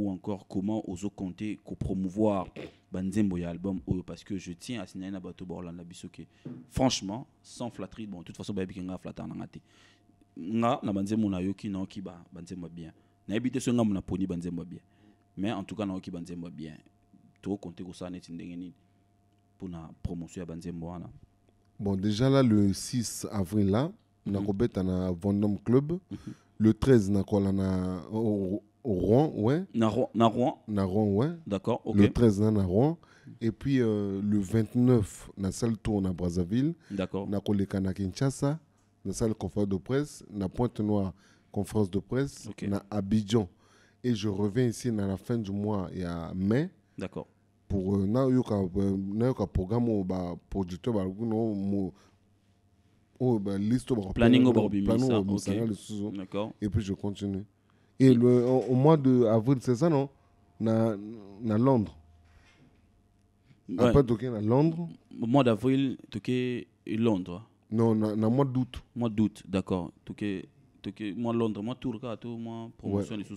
ou encore comment oso compter promouvoir banzembo y album parce que je tiens à signaler na bato borland biso ke franchement sans flatterie bon de toute façon baby ke nga flatter nanga te nga na banzembo na qui ba banzembo bien nayebi te so pas naponi banzembo bien mais en tout cas qui banzembo bien tokokonte kosala neti ndenge nini mpona promotion ya banzembo wana bon déjà là le 6 avril là na -hmm. nakobeta na vendome club mhm. le 13 nakola na au Rouen, ouais. Narouan. Narouan. Narouan, ouais. D'accord, ok. Le 13 à Narouan. Et puis euh, le 29, na salle tourne à Brazzaville. D'accord. Na Koleka na Kinshasa. Na salle conférence de presse. Na Pointe-Noire, conférence de presse. Okay. Na Abidjan. Et je reviens ici à la fin du mois il y a mai. D'accord. Pour euh, na yoka euh, na programme ba producteur ba no mo oh ba liste ba planning au euh, bimisa. Planning ba D'accord. Et puis je continue. Et le, au, mois d'avril, c'est ça, non na, na Londres. Ouais. Après, tu à Londres. Au mois d'avril, tu es Londres. Non, na, na mois d'août. Mois d'août, d'accord. Tu es moi Londres, moi Turca, tout moi promotion ouais. à sous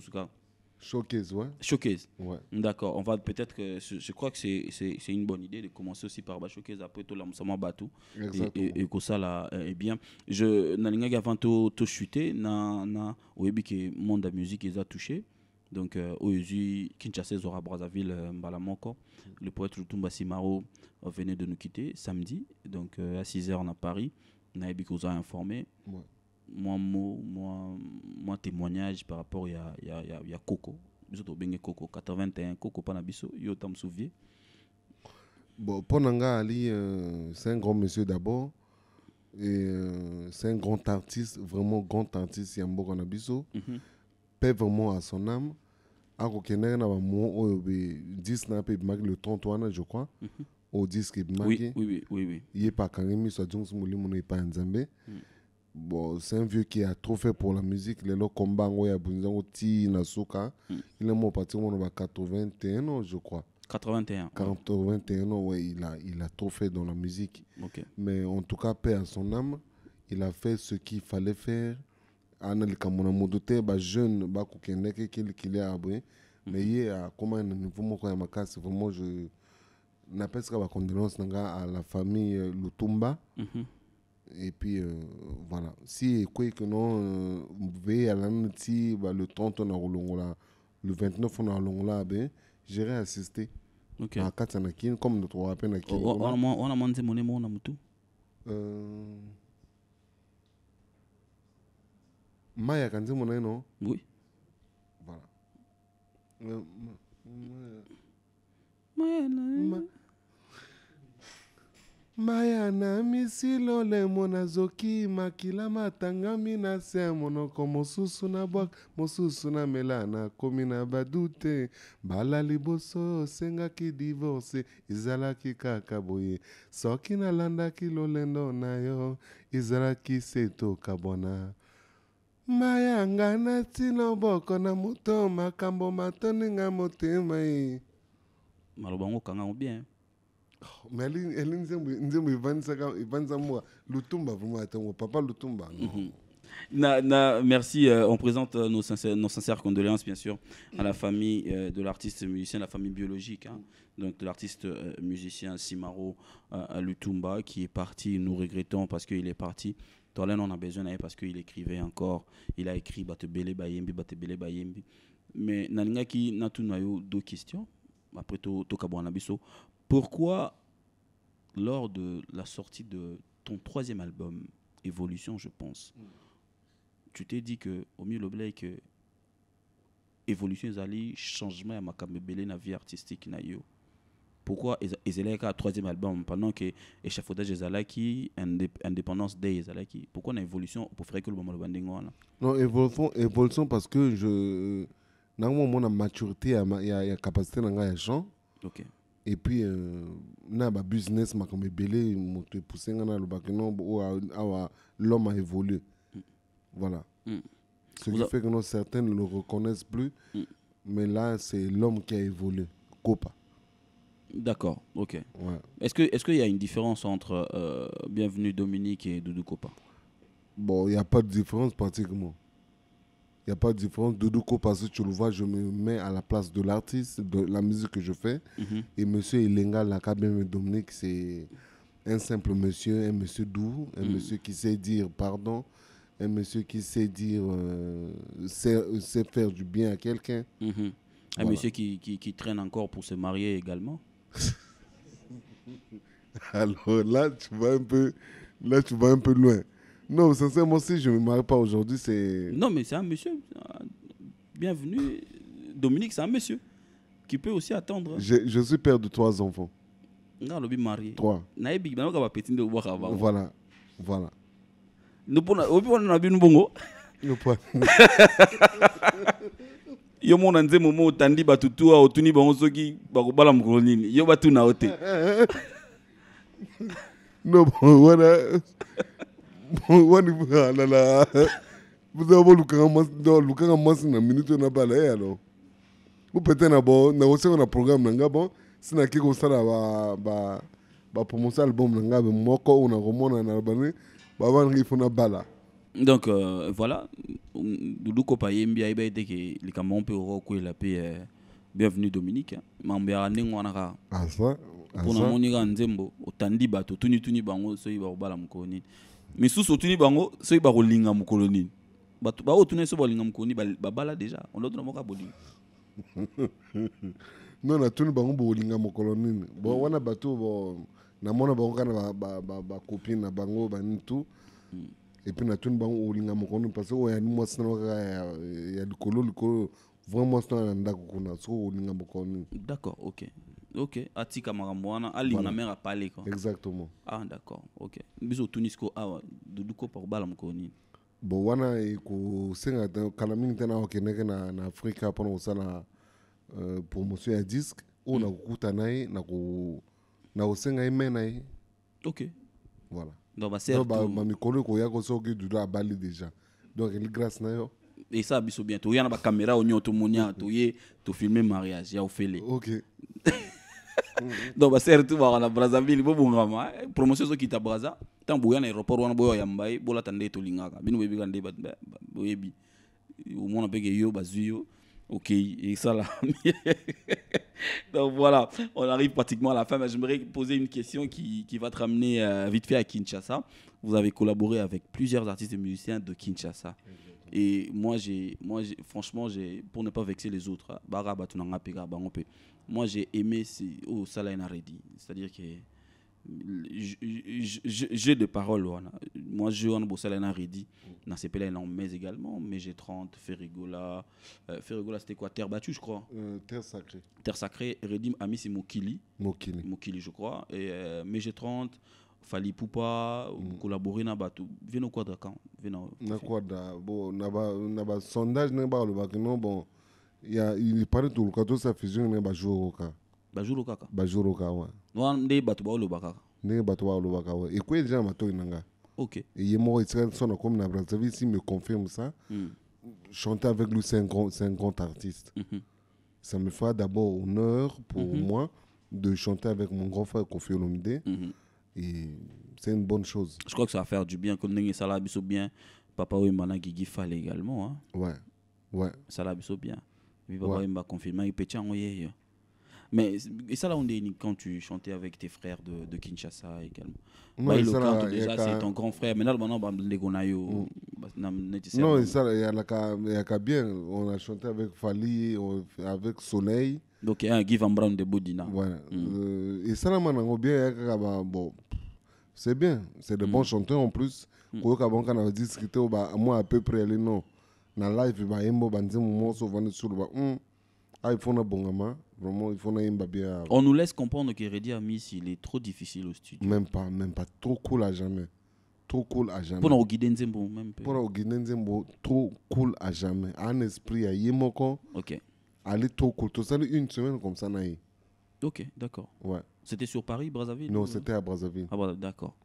Showcase, ouais. Showcase. Ouais. D'accord. On va peut-être que euh, je, crois que c'est une bonne idée de commencer aussi par Showcase après tout l'amoussement Batou. Exactement. Et que ça là eh bien je n'allais avant tout tout chuter na na oyebi que monde de la musique les a touché Donc aujourd'hui euh, Kinshasa Zora Brazzaville euh, Mbalamoko le poète Lutumba Simaro venait de nous quitter samedi donc à 6h à Paris. Naïbi vous a informé. Ouais moi moi moi témoignage par rapport y ya, ya, ya Coco. Biso tobenge Coco 81 Coco pana biso yo souviens. Bon, Ponanga Ali, euh, c'est un grand monsieur d'abord. Et euh, c'est un grand artiste, vraiment grand artiste, Yambo Kanabiso. Mm -hmm. Paix vraiment à son âme. akokendaki na bamoment oyo oh, be disque na mpe le 30 je crois mhm. Au disque ebimaki ye mpe pas miso azongisi molimo na epai pas nzambe mm bon c'est un vieux qui a trop fait pour la musique Le komba il ya bunzango ti na suka hmm. il est mort parti en 81 ans je crois 81 81 ans ouais il a il a trop fait dans la musique okay. mais en tout cas paix à son âme il a fait ce qu'il fallait faire ana jeune bah moto te qu'il bakokendaki kilikili ya abwe hmm. mais comment akóma na niveau moko ma casse, vraiment je napesaka bacondoléance na nga à la famille euh, lutumba mm -hmm et puis euh, voilà si quoi que non euh, à alan ti ba le 30 on rolongola le 29 on na rolongola ben j'irai assister OK à katana kin comme notre rappel on qui on on a oh, oh, monté mon mon mutu euh maya kanze mon non oui voilà euh, maya maya maya na misilo lemo nazoki makila matangami na se ya monoko mosusu na bwaka mosusu na mela nakomi na badu te mbala liboso oyo osengaki divorce ezalaki kaka boye soki nalandaki lolendo na yo ezalaki se tokabwana maya nga nati loboko na moto makambo matoninga motema ye maloba ngo okanga ngo bien lutumba vraiment papa lutumba mhm. Na, na, merci. Euh, on présente euh, nos, sincères, nos condoléances, bien sûr, à la famille euh, de l'artiste musicien, la famille biologique, hein. donc l'artiste musicien Simaro Lutumba, qui est parti. Nous regrettons parce qu'il est parti. Torlen, on a besoin d'elle parce qu'il écrivait encore. Il a écrit Batebele Bayembi, Batebele Bayembi. Mais Naninga qui n'a tout deux questions. Après, tout anabiso pourquoi, lors de la sortie de ton troisième album, Évolution, je pense, tu t'es dit que, au mieux, le Blake, évolution Zali, changement à ma ma na vie artistique na yo pourquoi a un troisième album pendant que échafaudage ezalaki indépendance day qui. pourquoi na évolution faire que le moment de wana non évolution, évolution parce que je euh, nango de maturité et ya, capacité na ngai un chant et puis euh, na ba business makambo moto bac non l'homme a évolué mm. voilà mm. ce qui fait que non certains ne le reconnaissent plus mm. mais là c'est l'homme qui a évolué copa D'accord, ok. Est-ce que est ce qu'il y a une différence entre euh, Bienvenue Dominique et Doudou Copa Bon, il n'y a pas de différence pratiquement n'y a pas de différence. Doudouko, parce que tu le vois, je me mets à la place de l'artiste, de la musique que je fais. Mhm. Et monsieur Ilenga Lakabem Dominique, c'est un simple monsieur, un monsieur doux, un mhm. monsieur qui sait dire pardon, un monsieur qui sait dire, c'est euh, faire du bien à quelqu'un. Mhm. Un monsieur qui, qui, qui traîne encore pour se marier également. Alors là, tu vas un peu, là, tu vas un peu loin. Non, sincèrement, si je ne me marie pas aujourd'hui, c'est. Non, mais c'est un monsieur. Ah, bienvenue. Dominique, c'est un monsieur qui peut aussi attendre. Je, suis père de trois enfants. Non, le marié. Trois. Voilà. Voilà. Nous avons Nous wani alala busa bo lukanga masi na minute wana mpe ala ye eh, alo mpo pete na bo nakoseko na programme na nga bon si nake kosala bapromotion album na nga be moko oyo nakomona na bani babanaki ifo na bala donc euh, voilà dudu kopa yembi ayeba ye teke likambo mpe okokwela mpe euh, bienvenue dominique mambo ya ndenge wana kaka mpona ah, ah, moni kaka nzembo otandi bato tunituni bango soki bakobala moko nini misusu otuni bango soki bakolinga mokolo nini bato bao otuni so balinga mokolo nini babala déjà ondotuna moko abolinga non natuni bango bolinga mokolo nini bo mm. wana bato namona bango kana bacopine na bango banini tu mm. epuis natuni bango olinga mokolo nini parce que oyani mwasi nano kaka ya likolo likolo vraiment mwasi nano na ndako kuna soki olinga mokolo nini d'accord ok ok atika makambo wana alinga voilà. mare apale kua exactement ah d'accord ok biso otunisi ko awa dudu kopa kobala mokolo nini bon wana ekosenga te kala mingi te na akendeke na, na afrika mpona kosala uh, promotion ya disque oyo mm. nakokuta na ye nakosenga ye me na ye ok voilà bamikolo ekoya ko soki dudu abali déjà donc eli grâce na yo esala biso bien toya na bakamera oyo nyonso tomoni ya toye tofilme mariage ya ofele ok Mm-hmm. donc basere bah, tu a brazzaville bobungama promotion ezokita braza ntango boya na aéroport wana boya oyamba ye bolata nde tolingaka bino boyebika nde boyebi on mpeke yo bazwi yo ok et ça là donc voilà on arrive pratiquement à la fin mais j'aimerais poser une question qui, qui va te ramener euh, vite fait à Kinshasa vous avez collaboré avec plusieurs artistes et musiciens de Kinshasa et moi j'ai moi franchement j'ai pour ne pas vexer les autres hein, bara batunanga pega bango moi j'ai aimé au oh, Salah Naredi. C'est-à-dire que j'ai des paroles. Moi, je suis en Bossalena Redi. Dans mm. ces pays-là, mais également. Mais j'ai 30, Ferigola euh, Ferigola c'était quoi Terre battue, je crois. Euh, terre sacrée. Terre sacrée. Redim Ami, c'est Mokili. Mokili. Mokili, je crois. Et, euh, mais j'ai 30. Fali Poupa, mm. collaborer na bateau Viens au quadra quand Viens au quadra. Bon, a un sondage a ba le non bon il le ipari de sa fusion ne bajuru kaka bajuru kaka bajuru kaka wa wana nde bato baoloba kaka ndenge bato et quoi déjà ma e na matoyi ok et il ye moko etikali so Comme komi na brazzaville si me confirme ça hmm. chanter avec lui c'est un grand, c'est un grand artiste mhm. ça me fera d'abord honneur pour mhm. moi de chanter avec mon grand frère Kofi Olomide mhm. et c'est une bonne chose je crois que ça va faire du bien comme ndenge Salabiso bien papa oyo mana gigi fale également hein? ouais ouais Salabiso bien Baba confinement, il Mais et ça là on est quand tu chantais avec tes frères de, de Kinshasa également. Non, bah, ça, déjà c'est ton grand frère. Mais là maintenant bah, les gonayo. Mm. Bah, non, ça il y a la bien, on a chanté avec Fali, avec Soleil. Donc il y a un hein, Give and Brown de Bodina. ouais mm. euh, Et ça là maintenant bien bon c'est bien, c'est de mm. bons chanteurs en plus. quoi qu'avant Quand on a discuté moi à peu près les noms on nous laisse comprendre que Reddy Amis il est trop difficile au studio même pas même pas trop cool à jamais trop cool à jamais Pour guider nzembo même peu on guider nzembo trop cool à jamais un esprit à Yemoko, Allez, ok Aller trop cool Ça, une semaine comme ça na ok d'accord ouais c'était sur Paris Brazzaville non c'était à Brazzaville ah voilà, bah, d'accord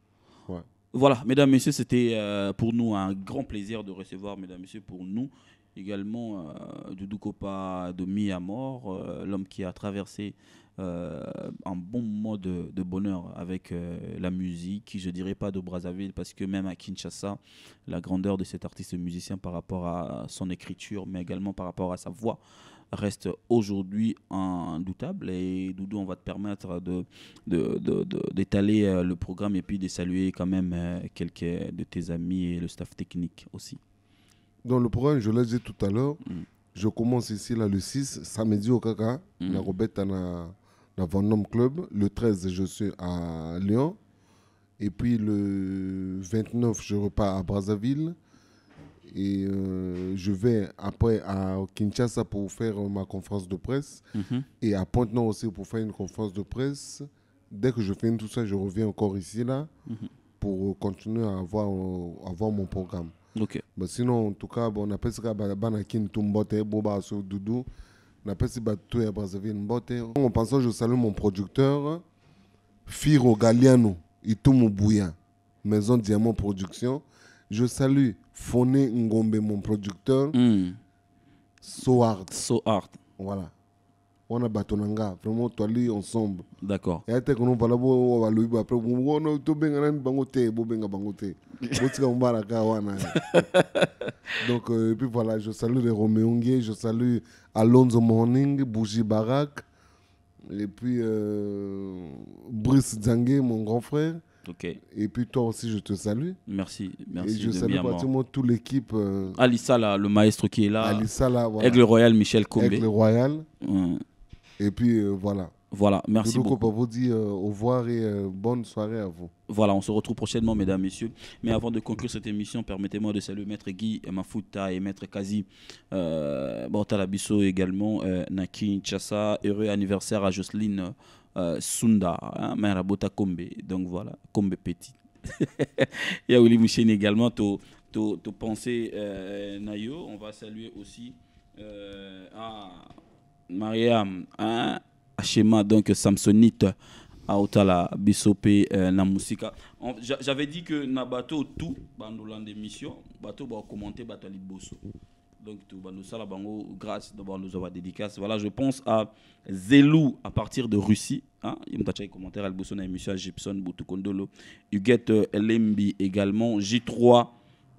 ouais voilà, mesdames, messieurs, c'était euh, pour nous un grand plaisir de recevoir, mesdames, messieurs, pour nous également euh, Doudou Kopa de Mi euh, l'homme qui a traversé euh, un bon moment de, bonheur avec la musique, je dirais pas de Brazzaville, parce que même à Kinshasa, la grandeur de cet artiste musicien par rapport à son écriture, mais également par rapport à sa voix, reste aujourd'hui indoutable. Et Doudou, on va te permettre d'étaler de, de, de, euh, le programme et puis de saluer quand même euh, quelques de tes amis et le staff technique aussi. Dans le programme, je l'ai dit tout à l'heure, mm. je commence ici là, le 6, samedi au Caca, mm. la Robette la la Vendôme Club. Le 13, je suis à Lyon. Et puis le 29, je repars à Brazzaville et euh, je vais après à Kinshasa pour faire ma conférence de presse mhm. et à Pointe-Noire aussi pour faire une conférence de presse. Dès que je finis tout ça, je reviens encore ici là mhm. pour continuer à avoir, avoir euh, mon programme. sinon, en tout cas, on appelle ça Banakin Tumbote, Boba Doudou. On ça Brazzaville Mbote. En pensant, je salue mon producteur, Firo Galiano, mon Bouya, Maison Diamant Production. Je salue Foné Ngombe, mon producteur. Mm. So Hard. So Hard. Voilà. wana a Batonanga. nga vraiment lui, ensemble d'accord eya te kono mpala bo balobi apres wana tobenga nani bango te bobenga bango te botika mobala ka wana donc euh, et puis voilà je salue les Roméongais. je salue alonso morning bougie barak et puis euh, brice mon grand frère et puis toi aussi, je te salue. Merci, merci. Et je salue pratiquement toute l'équipe. Euh, Alissa, là, le maestro qui est là. Alissa, là, voilà. Aigle Royal, Michel Combe. Aigle Royal. Et puis euh, voilà. Voilà, merci beaucoup. Pour vous dire euh, au revoir et euh, bonne soirée à vous. Voilà, on se retrouve prochainement, mesdames, messieurs. Mais avant de conclure cette émission, permettez-moi de saluer Maître Guy Mafuta et Maître Kazi euh, également, Naki, Chassa. Heureux anniversaire à Jocelyne euh, Sunda, hein, rabota Kombe. Donc voilà, Kombe Petit. Et y a également, to, to, to pensée euh, Nayo. On va saluer aussi euh, à ah, Mariam, hein, à donc Samsonite. Aotala Bisope euh, Namusika. J'avais dit que Nabato tout, bandoulan d'émission, Bato va bah, commenter Batali Bosso. Donc, tout grâce nous avoir dédicace. Voilà, je pense à Zelou à partir de Russie. Hein? Il y a commentaire à Monsieur Gibson, Boutokondolo. Huguette euh, Lembi également. J3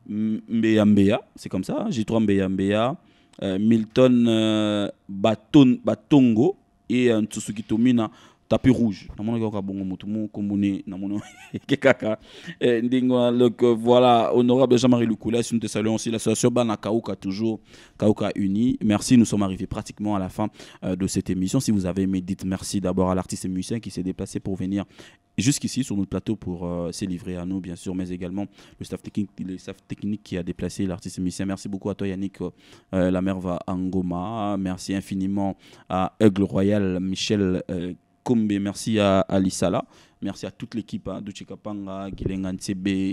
Mbeyambea. c'est comme ça. Hein. J3 Mbeyambea. Euh, Milton euh, Baton, Batongo et euh, Tsusuki Tomina tapis rouge eh, euh, voilà honorable jean-marie lukula nous te saluons aussi l'association bana kauka toujours kauka uni merci nous sommes arrivés pratiquement à la fin euh, de cette émission si vous avez aimé dites merci d'abord à l'artiste et qui s'est déplacé pour venir jusqu'ici sur notre plateau pour euh, se livrer à nous, bien sûr, mais également le staff technique, le staff technique qui a déplacé l'artiste musicien. Merci beaucoup à toi, Yannick. la mère va Angoma. Merci infiniment à Aigle Royal, Michel merci à Alissala, merci à toute l'équipe, hein,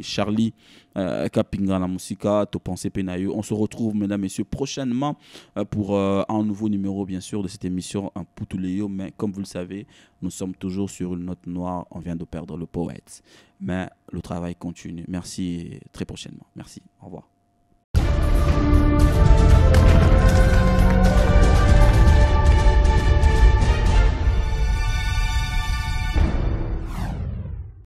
Charlie, euh, Kapinga, la Musica, Penayo. On se retrouve, mesdames, messieurs, prochainement euh, pour euh, un nouveau numéro, bien sûr, de cette émission en Poutouleo. Mais comme vous le savez, nous sommes toujours sur une note noire. On vient de perdre le poète. Mais le travail continue. Merci très prochainement. Merci. Au revoir.